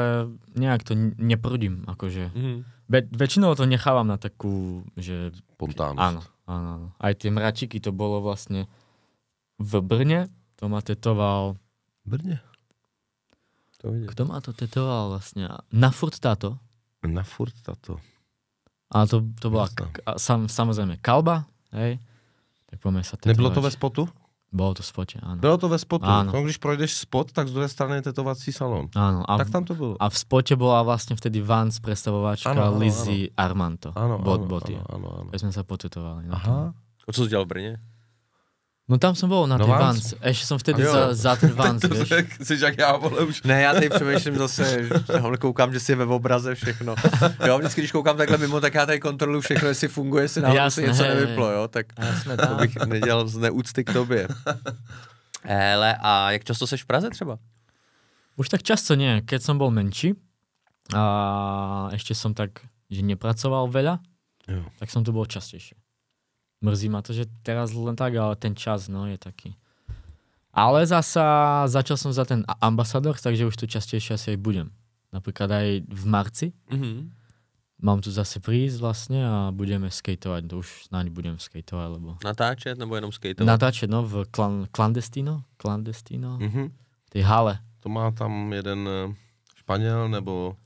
nějak to neprudím, jakože. Mm. -hmm. Be, väčšinou to nechávam na takú, že... Spontánnosť. Áno, áno, Aj tie mračiky to bolo vlastne v Brne, to ma tetoval... Brne? To vidím. Kto má to tetoval vlastně? Na furt tato? Na furt tato. A to, to byla k, a sam, samozřejmě kalba, hej? Tak pojďme se tetovat. Nebylo to ve spotu? Bylo to v spotě, ano. Bylo to ve spotu. Ano. Tom, jako když projdeš spot, tak z druhé strany je tetovací salon. Ano. A tak tam to bylo. A v spotě byla vlastně vtedy Vans, představovačka ano, Lizzy ano. Armanto. Ano, ano, ano, boty. Ano, ano, ano. jsme se potetovali. No. Aha. A co jsi dělal v Brně? No tam jsem byl na no ty Vans, ještě jsem vtedy za, za ten Vans, to víš. Jsi jak já, vole, už. Ne, já tady přemýšlím zase, že koukám, že si je ve obraze všechno. Jo, vždycky, když koukám takhle mimo, tak já tady kontroluji všechno, jestli funguje, jestli nám se něco hej, nevyplo, jo, tak Jasne, to bych nedělal z neúcty k tobě. Hele, a jak často seš v Praze třeba? Už tak často ne, keď jsem byl menší, a ještě jsem tak, že nepracoval veľa, jo. tak jsem tu byl častější mrzí ma to, že teraz len tak, ale ten čas no, je taký. Ale zasa začal som za ten ambasador, takže už tu častejšie asi aj budem. Napríklad aj v marci. Mm -hmm. Mám tu zase prísť vlastne a budeme skateovať. To už snáď budem skateovať, lebo... Natáčet nebo jenom skateovat? Natáčet, no, v klan, clandestino. Clandestino. Mm -hmm. Ty hale. To má tam jeden eh, Španěl nebo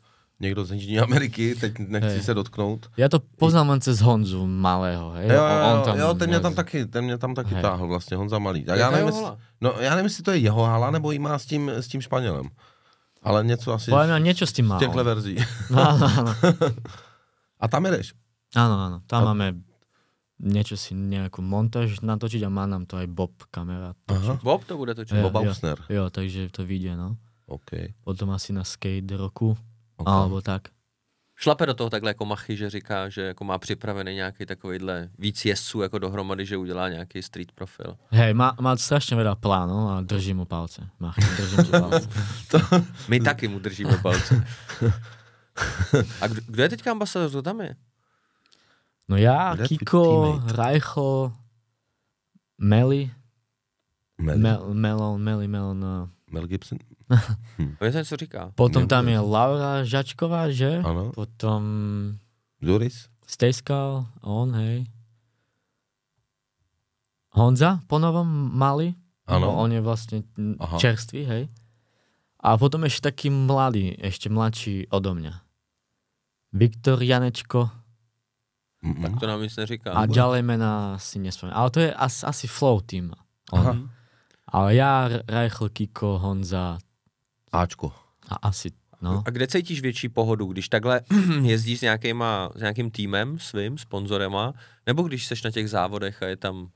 někdo z Jižní Ameriky, teď nechci hey. se dotknout. Já to poznám jen z Honzu malého, hej? Jo, jo, on tam, jo ten mě tam taky, ten mě tam taky hey. táhl vlastně, Honza malý. Tak já, nevím, jestli, no, já nevím, jestli to je jeho hala, nebo jí má s tím, s tím Španělem. Ale něco asi... Pojďme mě něco s tím má. Těchto no. verzí. No, no, no. no. a tam jedeš. Ano, ano, tam a... máme něco si nějakou montáž natočit a má nám to aj Bob kamera. Aha. Bob to bude točit? Jo, Bob Ausner. Jo, jo, takže to vyjde, no. OK. Potom asi na skate roku Okay. Alebo tak. Šlape do toho takhle jako Machy, že říká, že jako má připravený nějaký takovýhle víc jezdců jako dohromady, že udělá nějaký street profil. Hej, má, má strašně veda plánu a držím mu palce. Machy, držím mu palce. to, my taky mu držíme palce. A kdo, kdo je teďka ambasador, kdo tam je? No já, Kde Kiko, Rajcho, Meli, Meli, Melon, Meli, Melon, no. Mel Gibson. hm. On co říká. Potom tam je Laura Žačková, že? Ano. Potom... Doris. Stejskal, on, hej. Honza ponovom Mali. Ano. On je vlastně Aha. čerstvý, hej. A potom ještě taký mladý, ještě mladší odo mě. Viktor Janečko. Mm-mm. Tak to nám nic neříká. A ďalej jména si nespomínám. Ale to je asi, asi flow tým. On. Ale já, Reichl, Kiko, Honza. Ačko. A asi, no. A kde cítíš větší pohodu, když takhle jezdíš s, nějakýma, s nějakým týmem svým, sponzorema, nebo když seš na těch závodech a je tam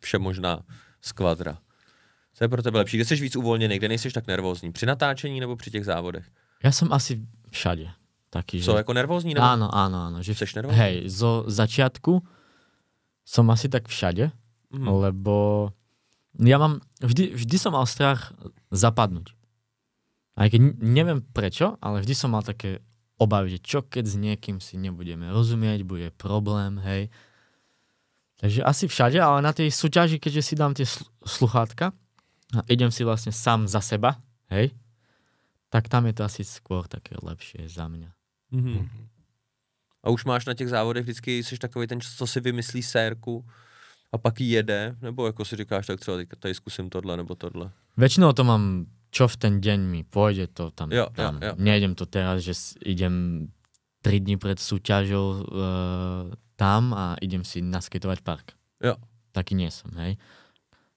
všemožná skvadra? Co je pro tebe lepší? Kde jsi víc uvolněný, kde nejsi tak nervózní? Při natáčení nebo při těch závodech? Já jsem asi všade. Taky, že... Co, jako nervózní? Nebo... Ano, ano, ano. Že... Jseš nervózní? Hej, zo začátku jsem asi tak všade, mm. lebo ja mám, vždy, vždy som mal strach zapadnúť. Aj keď neviem prečo, ale vždy som mal také obavy, že čo keď s niekým si nebudeme rozumieť, bude problém, hej. Takže asi všade, ale na tej súťaži, keďže si dám tie sluchátka a idem si vlastne sám za seba, hej, tak tam je to asi skôr také lepšie za mňa. Mm -hmm. A už máš na těch závodech vždycky, jsi takový ten, co si vymyslí sérku, a pak jede, nebo jako si říkáš, tak třeba tady zkusím tohle nebo tohle. Většinou to mám, čo v ten den mi půjde, to tam, jo, tam. Jo, jo. Nejdem to teraz, že idem tři dny před soutěžou uh, eh, tam a idem si naskytovat park. Jo. Taky nejsem, hej.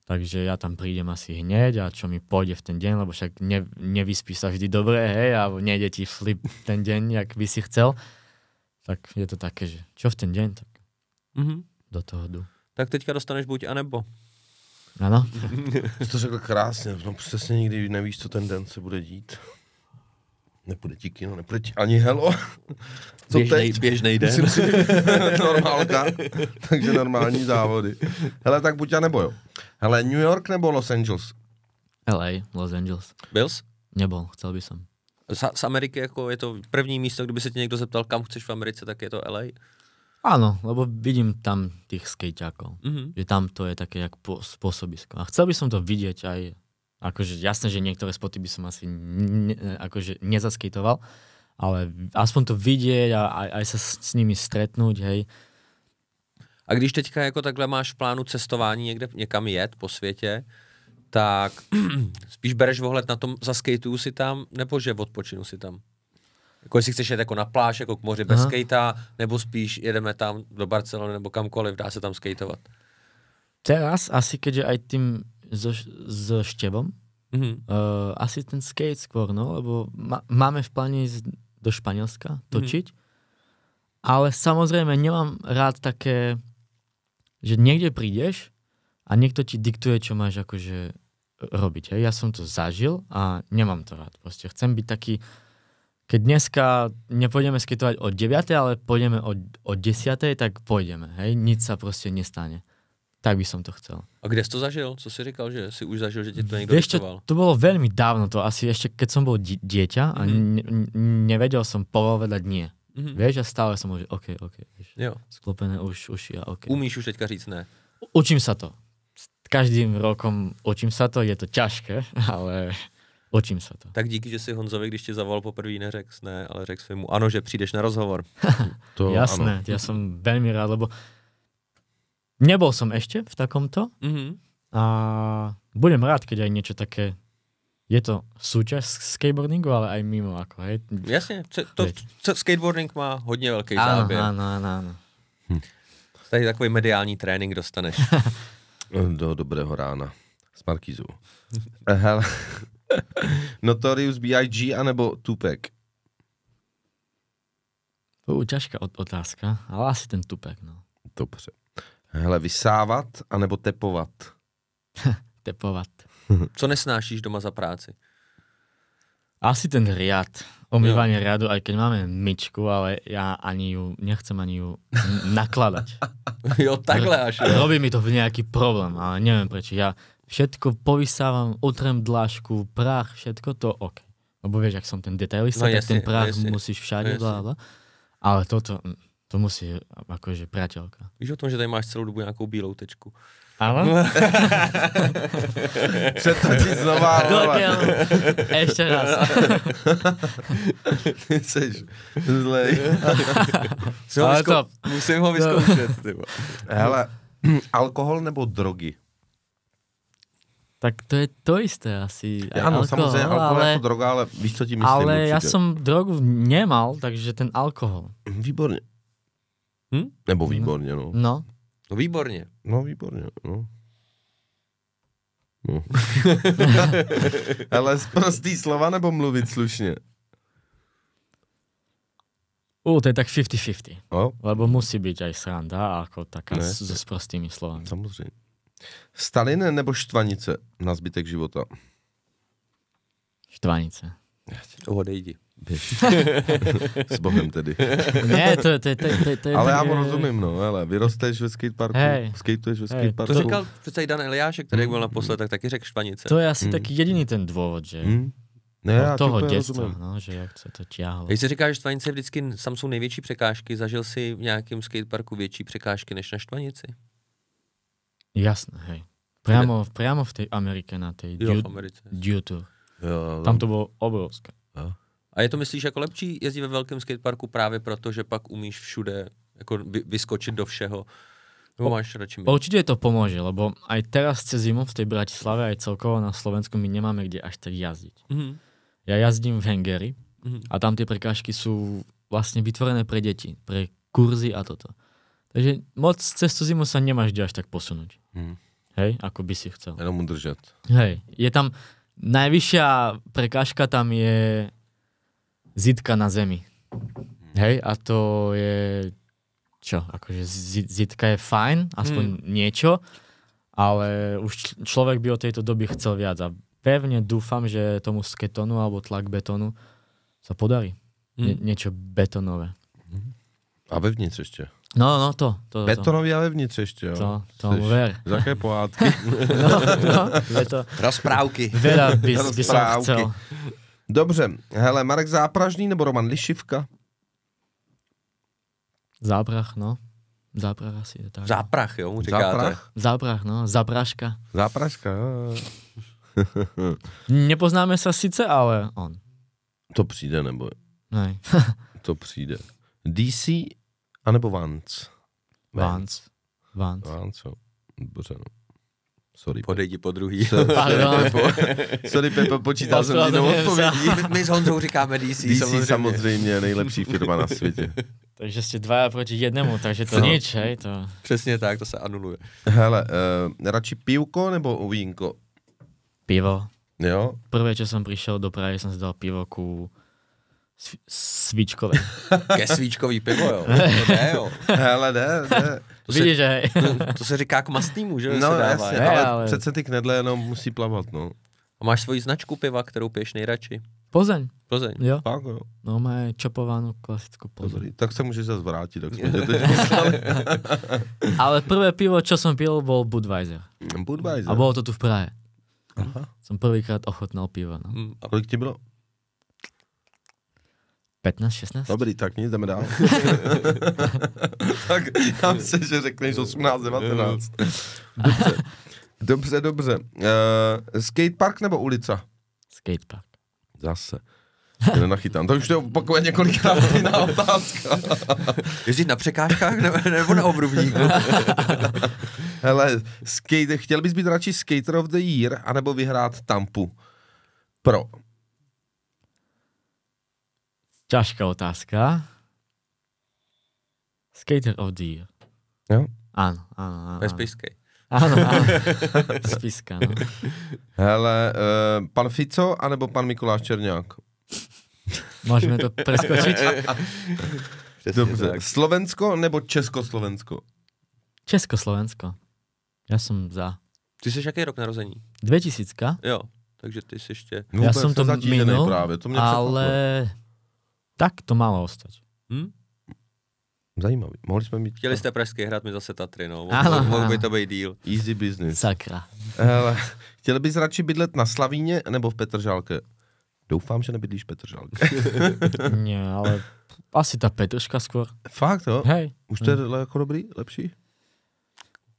Takže já tam přijdem asi hned a čo mi půjde v ten den, lebo však ne, nevyspí se vždy dobré, hej, a nejde ti flip ten den, jak by si chcel. Tak je to také, že čo v ten den tak mm-hmm. do toho jdu tak teďka dostaneš buď a nebo. Ano. Jsi to řekl krásně, no přesně nikdy nevíš, co ten den se bude dít. Nepůjde ti kino, nepůjde ti ani helo. Co běžnej, teď? Běžnej den. Myslím, normálka, takže normální závody. Hele, tak buď a nebo jo. Hele, New York nebo Los Angeles? LA, Los Angeles. Byl jsi? Nebyl, chcel by som. Z, z Ameriky jako je to první místo, kdyby se tě někdo zeptal, kam chceš v Americe, tak je to LA. Áno, lebo vidím tam tých skejťákov, mm-hmm. že tam to je také jak spôsobisko. A chcel by som to vidieť aj, akože jasné, že niektoré spoty by som asi ne, akože nezaskejtoval, ale aspoň to vidieť a aj, aj sa s, s nimi stretnúť, hej. A když teďka jako takhle máš v plánu cestování někde, někam jet po světě, tak spíš bereš ohled na tom, zaskejtuju si tam, nebo že odpočinu si tam? Jako jestli chceš jet jako na pláž, jako k moři bez skejta, nebo spíš jedeme tam do Barcelony nebo kamkoliv, dá se tam skejtovat. Teraz asi, když aj tím so, so Števom, mm-hmm. uh, eh, asi ten skate skôr, no, lebo ma, máme v pláni do Španělska, točit, mm-hmm. ale samozřejmě nemám rád také, že někde přijdeš a někdo ti diktuje, co máš jakože robiť. Hej. Ja jsem to zažil a nemám to rád. Prostě chcem být taký, keď dneska nepôjdeme skytovať od 9, ale pôjdeme od od 10, tak pôjdeme, hej, nic sa prostě nestane. Tak by som to chcel. A kde jsi to zažil? Co si říkal, že si už zažil, že ti to někdo Vieš, čo, To bylo velmi dávno, to asi ještě, keď som bol dieťa a mm -hmm. nevedel som povedať nie. Mm -hmm. Vieš, a stále som že OK, OK, vieš. Jo. Sklopené už, už ja, OK. Umíš už teďka říct ne? Učím sa to. každým rokom učím sa to, je to ťažké, ale Počím se to. Tak díky, že si Honzovi, když ti zavolal poprvé, neřekl ne, ale řekl svému, ano, že přijdeš na rozhovor. to, Jasné, ano. já jsem velmi rád, lebo nebyl jsem ještě v takomto mm-hmm. a budem rád, když je něco také je to součást skateboardingu, ale i mimo, jako, hej. Jasně, to, to, skateboarding má hodně velký ano, záběr. Ano, ano, ano. Hm. Tady takový mediální trénink dostaneš. Do dobrého rána. S Markízou. Notorious B.I.G. anebo Tupac? To je těžká otázka, ale asi ten Tupac, no. Dobře. Hele, vysávat anebo tepovat? tepovat. Co nesnášíš doma za práci? Asi ten riad. no. riadu, aj keď máme myčku, ale já ani ju, nechcem ani ju nakladať. jo, takhle až. Jo. Robí mi to v nějaký problém, ale nevím proč. Já všetko povysávam, otrem dlášku, prach, všetko to OK. Lebo vieš, ak som ten detailista, no, tak jasne, ten no prach jasne, musíš všade, no, bla, bla. Ale toto, mm, to musí akože priateľka. Víš o tom, že tady máš celou dobu nějakou bílou tečku. Ano? Co to ti znova. Doděl. Ještě raz. jsi zlej. musím, ho vyzkoušet, musím ho vyzkoušet. Hele, alkohol nebo drogy? Tak to je to isté asi. Ja, ano, alkohol, samozřejmě alkohol ale, jako droga, ale víš, co tím myslím Ale určitě. já jsem drogu nemal, takže ten alkohol. Výborně. Hm? Nebo no. výborně, no. No. No výborně. No výborně, no. no. ale z prostý slova nebo mluvit slušně? U, to je tak 50-50. No. Lebo musí být aj sranda, jako taká ne, s, s prostými slovami. Samozřejmě. Stalin nebo Štvanice na zbytek života? Štvanice. Odejdi. S Bohem tedy. ne, to, to, to, to, to je... Ale já mu eh, rozumím, no, ale vyrosteš ve skateparku, hey. skateuješ ve hey. skateparku. To říkal přece Dan Eliášek, který mm. byl naposled, tak taky řekl štvanice. To je asi mm. tak jediný ten důvod, že... Mm. Ne, no, toho dětstva, no, že jak se to ťahlo. Když se říká, že štvanice vždycky, tam jsou největší překážky, zažil si v nějakém skateparku větší překážky než na štvanici? Jasné, hej. Priamo, ne... priamo v tej Amerike na tej jo, Due Tour. Jo, tam to bylo obrovské. Jo. A je to, myslíš, jako lepší jezdit ve velkém skateparku právě proto, že pak umíš všude jako vyskočit do všeho? Nebo máš radši mít? Určite to pomůže, lebo aj teraz cez zimu v tej Bratislave, aj celkovo na Slovensku my nemáme kde až tak jazdiť. Mm-hmm. Ja jazdím v Hengeri mm-hmm. a tam ty prekážky jsou vlastně vytvorené pre děti, pre kurzy a toto. Takže moc cez zimu se nemáš kde až tak posunout. Hmm. Hej, ako by si chcel. Jenom udržet. Hej, je tam, najvyššia prekážka tam je zitka na zemi. Hmm. Hej, a to je, čo, akože zidka zitka je fajn, aspoň hmm. niečo, ale už člověk by o tejto doby chcel viac a pevně dúfam, že tomu sketonu alebo tlak betonu se podarí. Hmm. Něco niečo betonové. Hmm. A vevnitř ještě? No, no, to. to Betonový to. ale vnitř ještě, jo. To, to Jsi, ver. Z jaké pohádky? no, no, je to. Rozprávky. Vera bys, bys chcel. Dobře, hele, Marek Zápražný nebo Roman Lišivka? Záprach, no. Záprach asi je tak. Záprach, jo, mu říkáte. Záprach? Záprach, no. Zápraška. Zápraška, jo. Nepoznáme se sice, ale on. To přijde, nebo? Ne. to přijde. DC anebo Vance. Vance. Vance. Vance, jo. Dobře, no. Sorry. ti po druhý. Sorry, Sorry Pepo, počítal jsem ti jinou odpovědí. My, s Honzou říkáme DC, DC samozřejmě. samozřejmě, nejlepší firma na světě. takže jste dva proti jednému, takže to no. nič, hej, to... Přesně tak, to se anuluje. Hele, uh, radši pivko nebo vínko? Pivo. Jo? Prvé, co jsem přišel do Prahy, jsem si dal pivo ku Svíčkové, Ke svíčkový pivo, jo. To ne, jo. Hele, ne, ne. To se, že hej. To, to, se říká k mastnýmu, že? No, se dává, jasně, ne, ale, ale, přece ty knedle jenom musí plavat, no. A máš svoji značku piva, kterou piješ nejradši? Plzeň. Plzeň. Jo. Pak, jo. No, má čapováno klasickou Plzeň. Dobrý, tak se můžeš zase vrátit, tak jsme Ale prvé pivo, co som pil, bol Budweiser. Budweiser. A bylo to tu v Praze. Aha. Som prvýkrát ochotnal pivo. No. Mm, a kolik ti bylo? 15, 16? Dobrý, tak nic, jdeme dál. tak já myslím, že řekneš 18, 19. Dobře, dobře. dobře. Uh, skatepark nebo ulica? Skatepark. Zase. Jde nachytám. To už to opakuje několikrát jiná otázka. Jezdit na překážkách nebo, nebo na obrubníku? Hele, skate, chtěl bys být radši skater of the year, anebo vyhrát tampu? Pro. Ťažká otázka. Skater of the Year. Jo? Áno, áno, áno. Ve Spiske. Áno, áno. Spiska, no. Hele, uh, pan Fico anebo pan Mikuláš Čerňák? Můžeme to preskočit? Dobře. Tak. Slovensko nebo Československo? Československo. Já jsem za. Ty jsi jaký rok narození? 2000. Jo, takže ty jsi ještě... já jsem to minul, právě. To mě ale... Překvapilo tak to malo ostať. Hm? Zajímavý. Mohli jsme mít... Chtěli jste Pražský hrát mi zase Tatry, no. Mohl by to být díl. Easy business. Sakra. Hele, chtěl bys radši bydlet na Slavíně nebo v Petržálke? Doufám, že nebydlíš v Petržálke. ne, ale asi ta Petrška skôr. Fakt, jo? Hej. Už to je hmm. jako dobrý, lepší?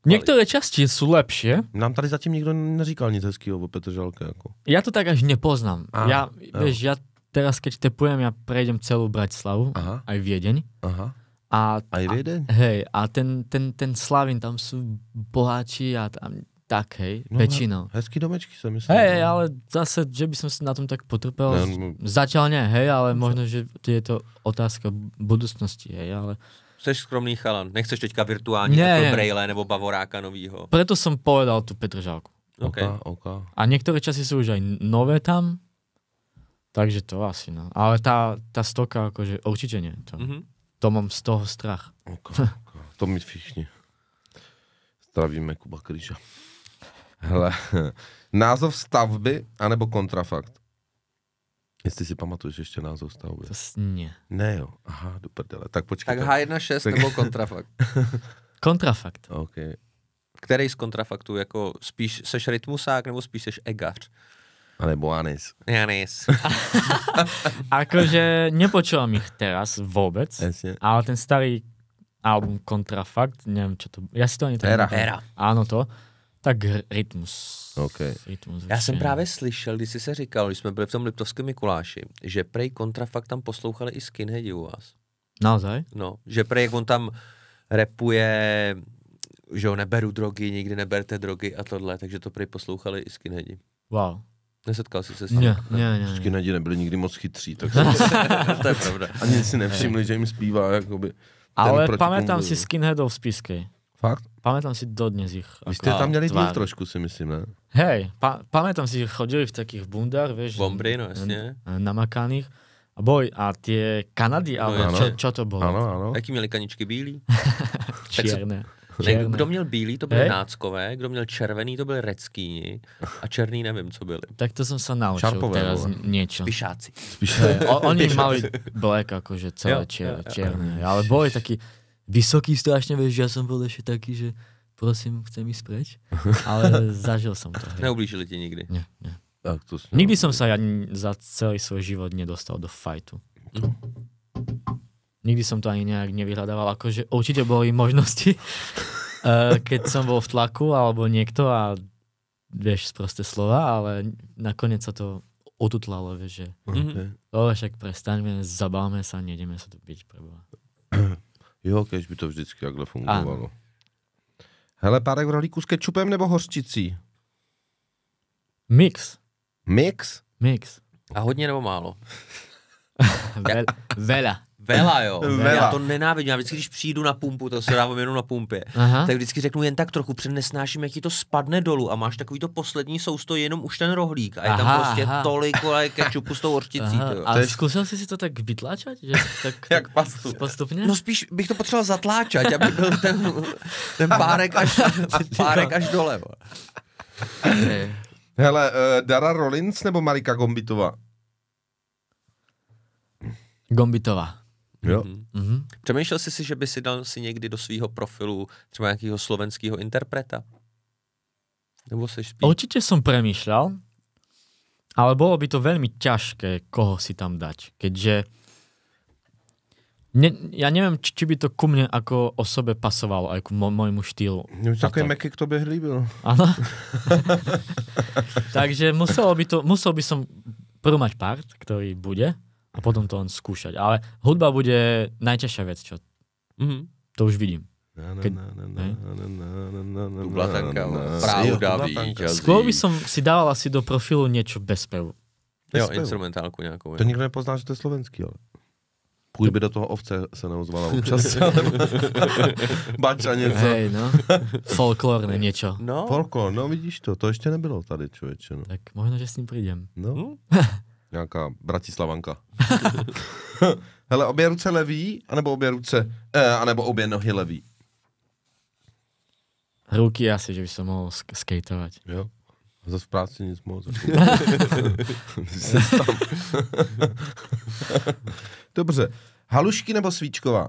Některé části jsou lepší. Nám tady zatím nikdo neříkal nic hezkého o Petržálke. Jako. Já to tak až nepoznám. A, já, jo. víš, já teraz keď tepujem, ja prejdem celú Bratislavu, Aha. aj Viedeň. Aha. A, aj Viedeň? A, hej, a ten, ten, ten Slavin, tam sú boháči a tam tak, hej, no, no väčšinou. Hezký domečky sa myslím. Hej, no. ale zase, že by som si na tom tak potrpel, ne, no, no, zatiaľ nie, hej, ale možno, že je to otázka budúcnosti, hej, ale... Jsi skromný chalan, nechceš teďka virtuální ne, Braille nebo Bavoráka novýho. Preto jsem povedal tu Petržálku. Okay. Okay, okay. A některé časy sú už aj nové tam, takže to asi, no. Ale ta ta stoka, jakože, určitě ne, To, mm-hmm. to mám z toho strach. Okay, okay. To my všichni. Zdravíme Kuba Kryža. Hele, název stavby anebo kontrafakt? Jestli si pamatuješ ještě název stavby. To sně. Ne jo, aha, do prdele. Tak počkej. Tak H1.6 tak... nebo kontrafakt? kontrafakt. Okay. Který z kontrafaktů, jako spíš seš rytmusák nebo spíš seš egař? A nebo Anis. Janis. akože nepočúvam ich teraz vôbec, Jasne. ale ten starý album Kontrafakt, neviem čo to, ja si to ani Era. Era. Áno to, tak Rytmus. Okay. Rytmus Já jsem právě slyšel, když jsi se říkal, když jsme byli v tom Liptovském Mikuláši, že prej Kontrafakt tam poslouchali i skinheadi u vás. Naozaj? No, že prej jak on tam repuje, že jo, neberu drogy, nikdy neberte drogy a tohle, takže to prej poslouchali i skinheadi. Wow. Nesetkal jsi se s tím? Vždycky na nebyli nikdy moc chytří, tak to je pravda. Ani si nevšimli, že jim zpívá jakoby Ale pamätám si skinheadov z Písky. Fakt? Pamätám si dodnes ich. Vy jako jste tam měli dluh trošku, si myslím, ne? Hej, pa pamätám si, že chodili v takých bundách, víš? Bombry, no Na Namakaných. A boj, a ty Kanady, ale no, čo, čo to bylo? Ano, ano. Jaký měli kaničky bílí? Čierne. Ne, kdo měl bílý, to byly hey? náckové, kdo měl červený, to byly reckýni a černý nevím, co byli. Tak to jsem se naučil Šarpové, teraz niečo. Spíšáci. oni mali black, jakože celé čier, černé, ale boli taky. vysoký strašně, víš, že já jsem byl ještě taký, že prosím, chce mi spreč, ale zažil jsem to. Hej. Neublížili ti nikdy? Ne, ne. Tak to Nikdy jsem se, ja za celý svůj život nedostal do fajtu. Mm. Nikdy som to ani nejak nevyhľadával, akože určite boli možnosti, eh, keď som bol v tlaku alebo niekto a vieš, proste slova, ale nakoniec sa to otutlalo, vieš, že mhm. okay. ale však prestaňme, zabáme sa, nejdeme sa to byť, preboha. Jo, kež by to vždycky takhle fungovalo. A. Hele, párek v rohlíku s kečupem nebo hořčicí? Mix. Mix? Mix. A hodně nebo málo? vela. Vela, jo. Vela. Já to nenávidím. Já vždycky, když přijdu na pumpu, to se dávám jenom na pumpě, Aha. tak vždycky řeknu jen tak trochu, přednesnáším, jak ti to spadne dolů a máš takový to poslední sousto, jenom už ten rohlík. A je aha, tam prostě tolik kečupu s tou orčicí. Ale je... zkusil jsi si to tak vytláčat? Že? Tak, jak pastu. postupně? No spíš bych to potřeboval zatláčat, aby byl ten, ten párek, až, párek až dole. Okay. Hele, uh, Dara Rollins nebo Marika Gombitová? Gombitová. Jo. Mm-hmm. Přemýšlel jsi si, že by si dal si někdy do svého profilu třeba nějakého slovenského interpreta? Nebo se spíš... Určitě jsem přemýšlel, ale bylo by to velmi těžké, koho si tam dať, keďže ne, ja neviem, či, či by to ku mne ako osobe pasovalo, aj jako ku mo môjmu štýlu. No, také meky k tobe hlíbil. Áno. Takže muselo by to, musel by som prvomať part, ktorý bude a potom to len skúšať. Ale hudba bude najťažšia vec, čo... Mm-hmm. To už vidím. Ke... pravda víťazí. Skôr by som si dával asi do profilu niečo bez spevu. Bez jo, spevu. instrumentálku nejakou. To nikto nepozná, že to je slovenský, ale. Půj by do toho ovce se neozvala občas. Bača něco. Hej, no. Folklor, ne něčo. No. Folklor, no vidíš to, to ještě nebylo tady, člověče. No. Tak možná, že s ním přijdem. No. Hm? Nějaká bratislavanka. Hele, obě ruce levý, anebo obě ruce, eh, anebo obě nohy levý. Ruky asi, že by se mohl sk- skateovat. Jo. A zase v práci nic moc. Dobře. Halušky nebo svíčková?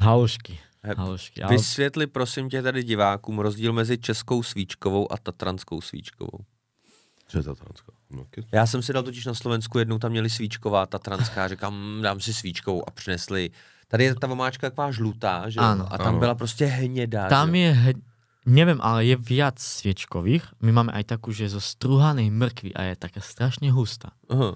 Halušky. Halušky. Vysvětli prosím tě tady divákům rozdíl mezi českou svíčkovou a tatranskou svíčkovou. Co je Tatransko? No, Já jsem si dal totiž na Slovensku jednou, tam měli svíčková Tatranská, říkám, mm, dám si svíčkou a přinesli. Tady je ta vomáčka taková žlutá, že? Ano. A tam ano. byla prostě hnědá. Tam že? je, he... nevím, ale je viac svíčkových. My máme aj taku, že je zo struhanej mrkvy a je taká strašně hustá. Uh-huh.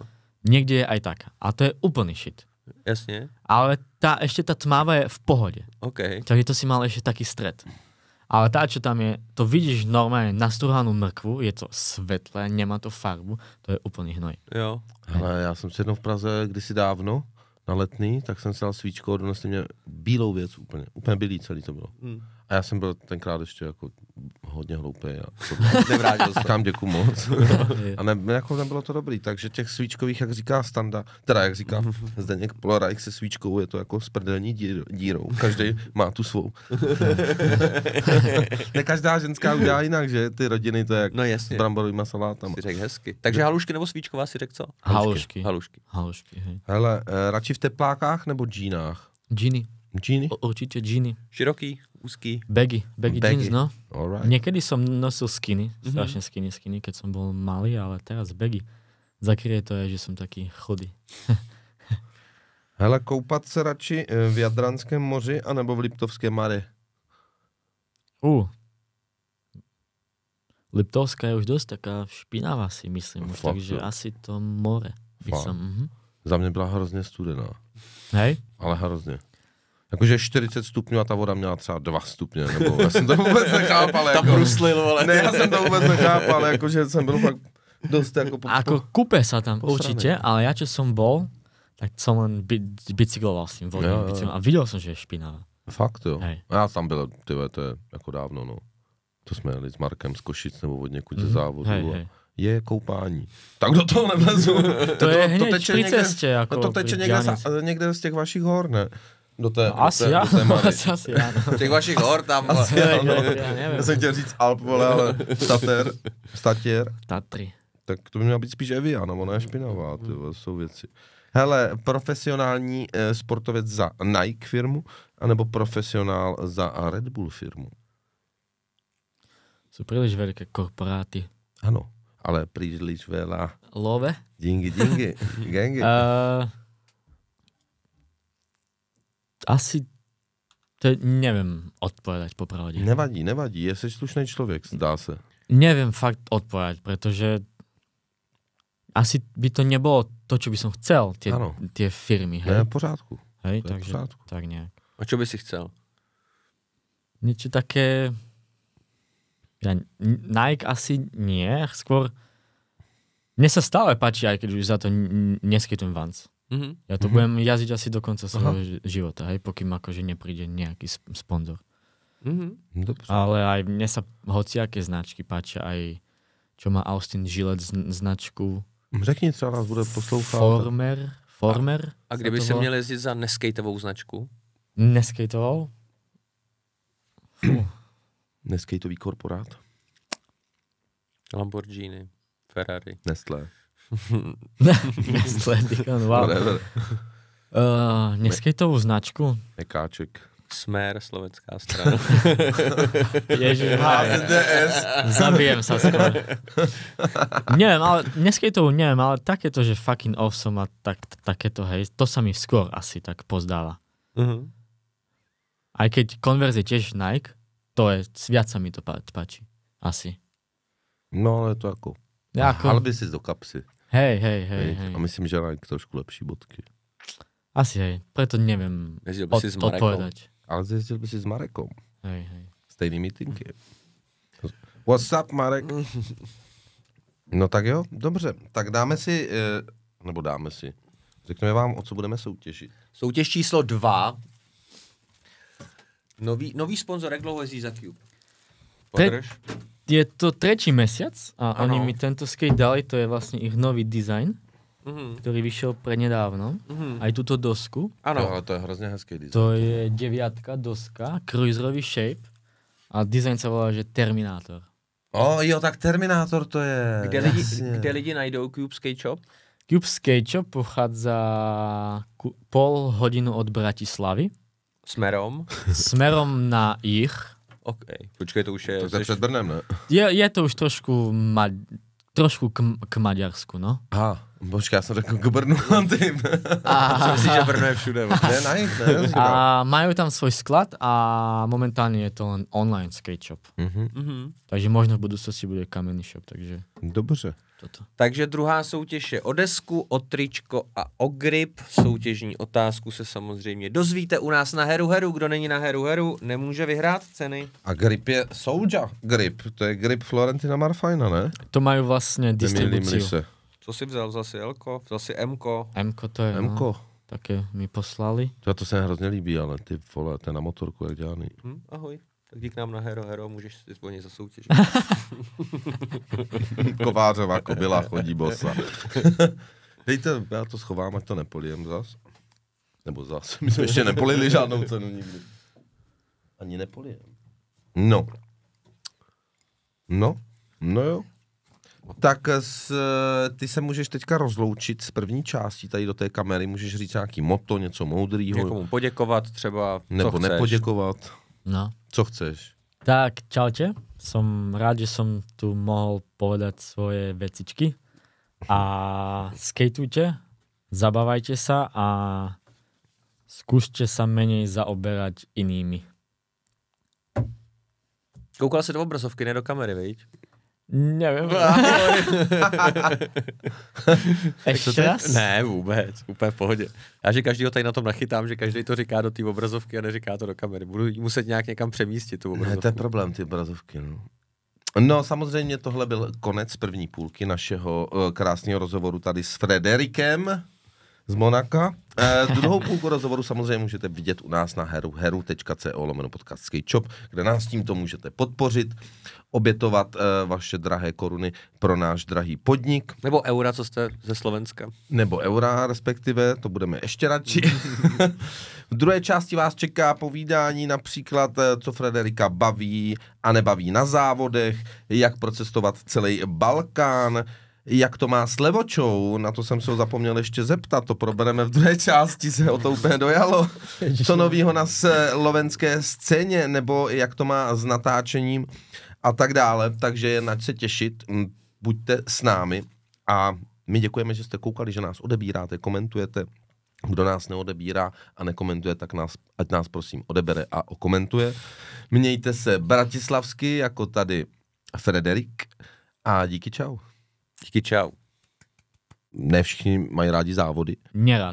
Někde je aj taká. A to je úplný šit. Jasně. Ale ta, ještě ta tmáva je v pohodě. Okay. Takže to si mal ještě taký střed. Ale tá, čo tam je, to vidíš normálne nastruhanú mrkvu, je to svetlé, nemá to farbu, to je úplný hnoj. Jo. Ale já jsem si jednou v Praze kdysi dávno, na letný, tak jsem si dal svíčko a donesli mě bílou věc úplně. Úplně bílý celý to bylo. Mm. A já jsem byl tenkrát ještě jako hodně hloupý a nevrátil se. Říkám děkuji moc. a ne, jako nebylo to dobrý, takže těch svíčkových, jak říká Standa, teda jak říká Zdeněk Polarajk se svíčkou, je to jako s prdelní dírou. Každý má tu svou. ne každá ženská udělá jinak, že ty rodiny to je jak no jasně. s bramborovýma salátama. Si řekl hezky. Takže halušky nebo svíčková si řekl co? Halušky. Halušky. Halušky, hej. Hele, eh, radši v teplákách nebo džínách? Džíny. Džíny? O, určitě džíny. Široký? úzký? Baggy, baggy, baggy. jeans, no. Alright. Někdy jsem nosil skinny, mm-hmm. skinny, skinny, keď jsem byl malý, ale teraz baggy. Zakryje to je, že jsem taky chody. Hele, koupat se radši eh, v Jadranském moři anebo v Liptovské mare? U. Uh. Liptovská je už dost taká špinavá si myslím, už, takže asi to more. Mm-hmm. Za mě byla hrozně studená. Hej? Ale hrozně. Jakože 40 stupňů a ta voda měla třeba 2 stupně, nebo já jsem to vůbec nechápal. Tam jako, bruslil, vole. Ne, já jsem to vůbec nechápal, jakože jsem byl fakt dost jako... Po, ako kupe sa tam posrané. ale já čo som bol, tak som len bi bicykloval s tím vodním ja, a videl som, že je špinavá. Fakt jo. Hej. já tam byl, ty to je jako dávno, no. To jsme jeli s Markem z Košic nebo od někud ze mhm. závodu. Hej, hej. Je koupání. Tak do toho nevlezu. to, to, je to, to teče, někde, cestě, jako to teče někde, z, někde z těch vašich hor, ne? do té, no, asi, té, já, do té asi, asi já, no. Těch vašich hor tam. Asi, já, no. já, jsem chtěl říct Alp, vole, ale Stater, Statěr. Tatry. Tak to by měla být spíš Evia, nebo ne špinavá, ty jsou věci. Hele, profesionální eh, sportovec za Nike firmu, anebo profesionál za Red Bull firmu? Jsou příliš velké korporáty. Ano, ale příliš velá. Love? Dingy, dingy, gengy. uh asi to nevím odpovědět popravdě. Nevadí, nevadí, jsi slušný člověk, zdá se. Nevím fakt odpovědět, protože asi by to nebylo to, co bych chcel, ty, firmy. Hej? Ne, pořádku. Hej, to takže, pořádku. tak nějak. A co by si chcel? Něco také... Ja, Nike asi nie, skôr... Mne sa stále páči, aj keď už za to neskytujem Vans. Mm-hmm. Ja to mm-hmm. budem jazdiť asi do konca svojho Aha. života, hej, pokým akože nepríde nejaký sponzor. Mm-hmm. No, Ale aj mne sa hociaké značky páčia, aj čo má Austin Žilec značku. Mm, řekni, třeba nás bude poslouchat. Former. Former. A, a kdyby se měl jezdit za neskejtovou značku? Neskejtovou? Neskejtový korporát? Lamborghini, Ferrari. Nestlé. Nestlé, wow. Whatever. No uh, eh, neskejtovou značku. Mekáček. Smer, slovenská strana. Ježiš, HZDS. Zabijem sa skoro. neviem, ale neskejtovú neviem, ale takéto, že fucking awesome a tak, takéto, hej, to sa mi skôr asi tak pozdáva. Uh-huh. Aj keď konverzie tiež Nike, to je, viac sa mi to páči. Asi. No ale to ako, Ja, ako... Hal by si do kapsy. Hej, hej, hej, hej. A myslím, že Nike trošku lepší bodky. Asi hej, preto nevím Jezdil by si s Marekom. Ale zjezdil by si s Marekom. Hej, hej. Stejný meetingy. What's up, Marek? No tak jo, dobře. Tak dáme si, eh, nebo dáme si, řekneme vám, o co budeme soutěžit. Soutěž číslo dva. Nový, nový sponzor, jak dlouho jezdí za Cube? Podrž je to třetí mesiac a ano. oni mi tento skate dali, to je vlastně ich nový design, mm-hmm. který vyšel prednedávno. Mm-hmm. Aj tuto dosku. Ano. Jo, ale to je hrozně hezký design. To je deviatka doska, cruiserový shape a design se volá, že Terminátor. O, jo, tak Terminátor to je. Kde lidi, kde lidi najdou Cube Skate Shop? Cube Skate Shop pochádza pol hodinu od Bratislavy. Smerom? Smerom na jich OK. Počkej, to už je... To je před Brnem, ne? Je, je to už trošku, ma, trošku k, k Maďarsku, no. Aha. Počkej, já jsem řekl k Brnu a ty. A... Myslím, že Brno je všude. Ne, ne, ne, a mají tam svůj sklad a momentálně je to online skate shop. Mm-hmm. Mm-hmm. Takže možná v budoucnosti bude kamenný shop, takže... Dobře. Toto. Takže druhá soutěž je o desku, o tričko a o grip. Soutěžní otázku se samozřejmě dozvíte u nás na Heru Heru. Kdo není na Heru Heru, nemůže vyhrát ceny. A grip je Soulja grip. To je grip Florentina Marfajna, ne? To mají vlastně distribuci. Co jsi vzal? Vzal si Elko? Vzal si Mko? Mko to je, no. Mko. No. také mi poslali. To, to se hrozně líbí, ale ty vole, to je na motorku, jak dělaný. Hm, ahoj. Tak dík nám na Hero Hero, můžeš si zvoně zasoutěžit. Kovářová kobila chodí bosa. Dejte, já to schovám, ať to nepolijem zas. Nebo zas. My jsme ještě nepolili žádnou cenu nikdy. Ani nepolijem. No. No. No jo tak s, ty se můžeš teďka rozloučit s první částí tady do té kamery, můžeš říct nějaký moto, něco moudrýho. Někomu poděkovat třeba, Nebo chceš. nepoděkovat. No. Co chceš? Tak, čaute. jsem rád, že jsem tu mohl povedat svoje věcičky. A skateujte, zabavajte se a zkuste se méně zaoberat inými. Koukal se do obrazovky, ne do kamery, viď? Nevím. Ještě raz? Ne, vůbec, úplně v pohodě. Já, že každý ho tady na tom nachytám, že každý to říká do té obrazovky a neříká to do kamery. Budu muset nějak někam přemístit tu obrazovku. Ne, to je problém, ty obrazovky, no. No samozřejmě tohle byl konec první půlky našeho uh, krásného rozhovoru tady s Frederikem z Monaka. Eh, druhou půlku rozhovoru samozřejmě můžete vidět u nás na heru heru.co lomeno podcast Skateshop, kde nás tímto můžete podpořit, obětovat eh, vaše drahé koruny pro náš drahý podnik. Nebo eura, co jste ze Slovenska. Nebo eura, respektive, to budeme ještě radši. v druhé části vás čeká povídání například, eh, co Frederika baví a nebaví na závodech, jak procestovat celý Balkán, jak to má s levočou, na to jsem se ho zapomněl ještě zeptat, to probereme v druhé části, se o to úplně dojalo. Co novýho na slovenské scéně, nebo jak to má s natáčením a tak dále, takže je nač se těšit, buďte s námi a my děkujeme, že jste koukali, že nás odebíráte, komentujete, kdo nás neodebírá a nekomentuje, tak nás, ať nás prosím odebere a okomentuje. Mějte se bratislavsky, jako tady Frederik a díky čau. Díky, čau. Ne všichni mají rádi závody.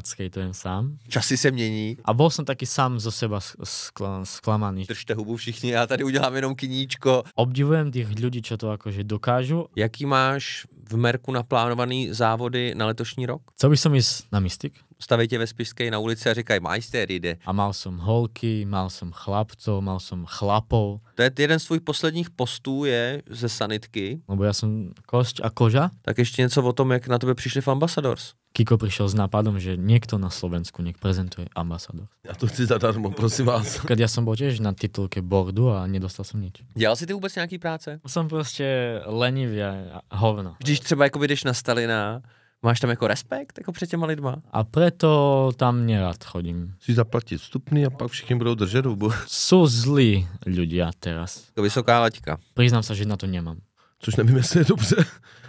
to skateujem sám. Časy se mění. A byl jsem taky sám ze seba zklamaný. sklamaný. Držte hubu všichni, já tady udělám jenom kyníčko. Obdivujem těch lidí, co to jakože dokážu. Jaký máš v Merku naplánovaný závody na letošní rok? Co bych som jist na Mystic? staví tě ve Spišské na ulici a říkají, majster jde. A mal jsem holky, mal jsem chlapco, mal jsem chlapou. To je jeden z tvojich posledních postů je ze sanitky. Nebo no, já jsem kost a koža. Tak ještě něco o tom, jak na tebe přišli v Ambassadors. Kiko přišel s nápadem, že někdo na Slovensku nech prezentuje ambasador. Já to chci zadarmo, prosím vás. Když já jsem byl těž na titulke bordu a nedostal jsem nic. Dělal jsi ty vůbec nějaký práce? Jsem prostě lenivý a hovno. Když třeba jako jdeš na Stalina Máš tam jako respekt jako před těma lidma? A proto tam nerad chodím. Si zaplatit vstupný a pak všichni budou držet hubu. Jsou zlí lidi a teraz. To jako vysoká laťka. Přiznám se, že na to nemám. Což nevím, jestli je dobře.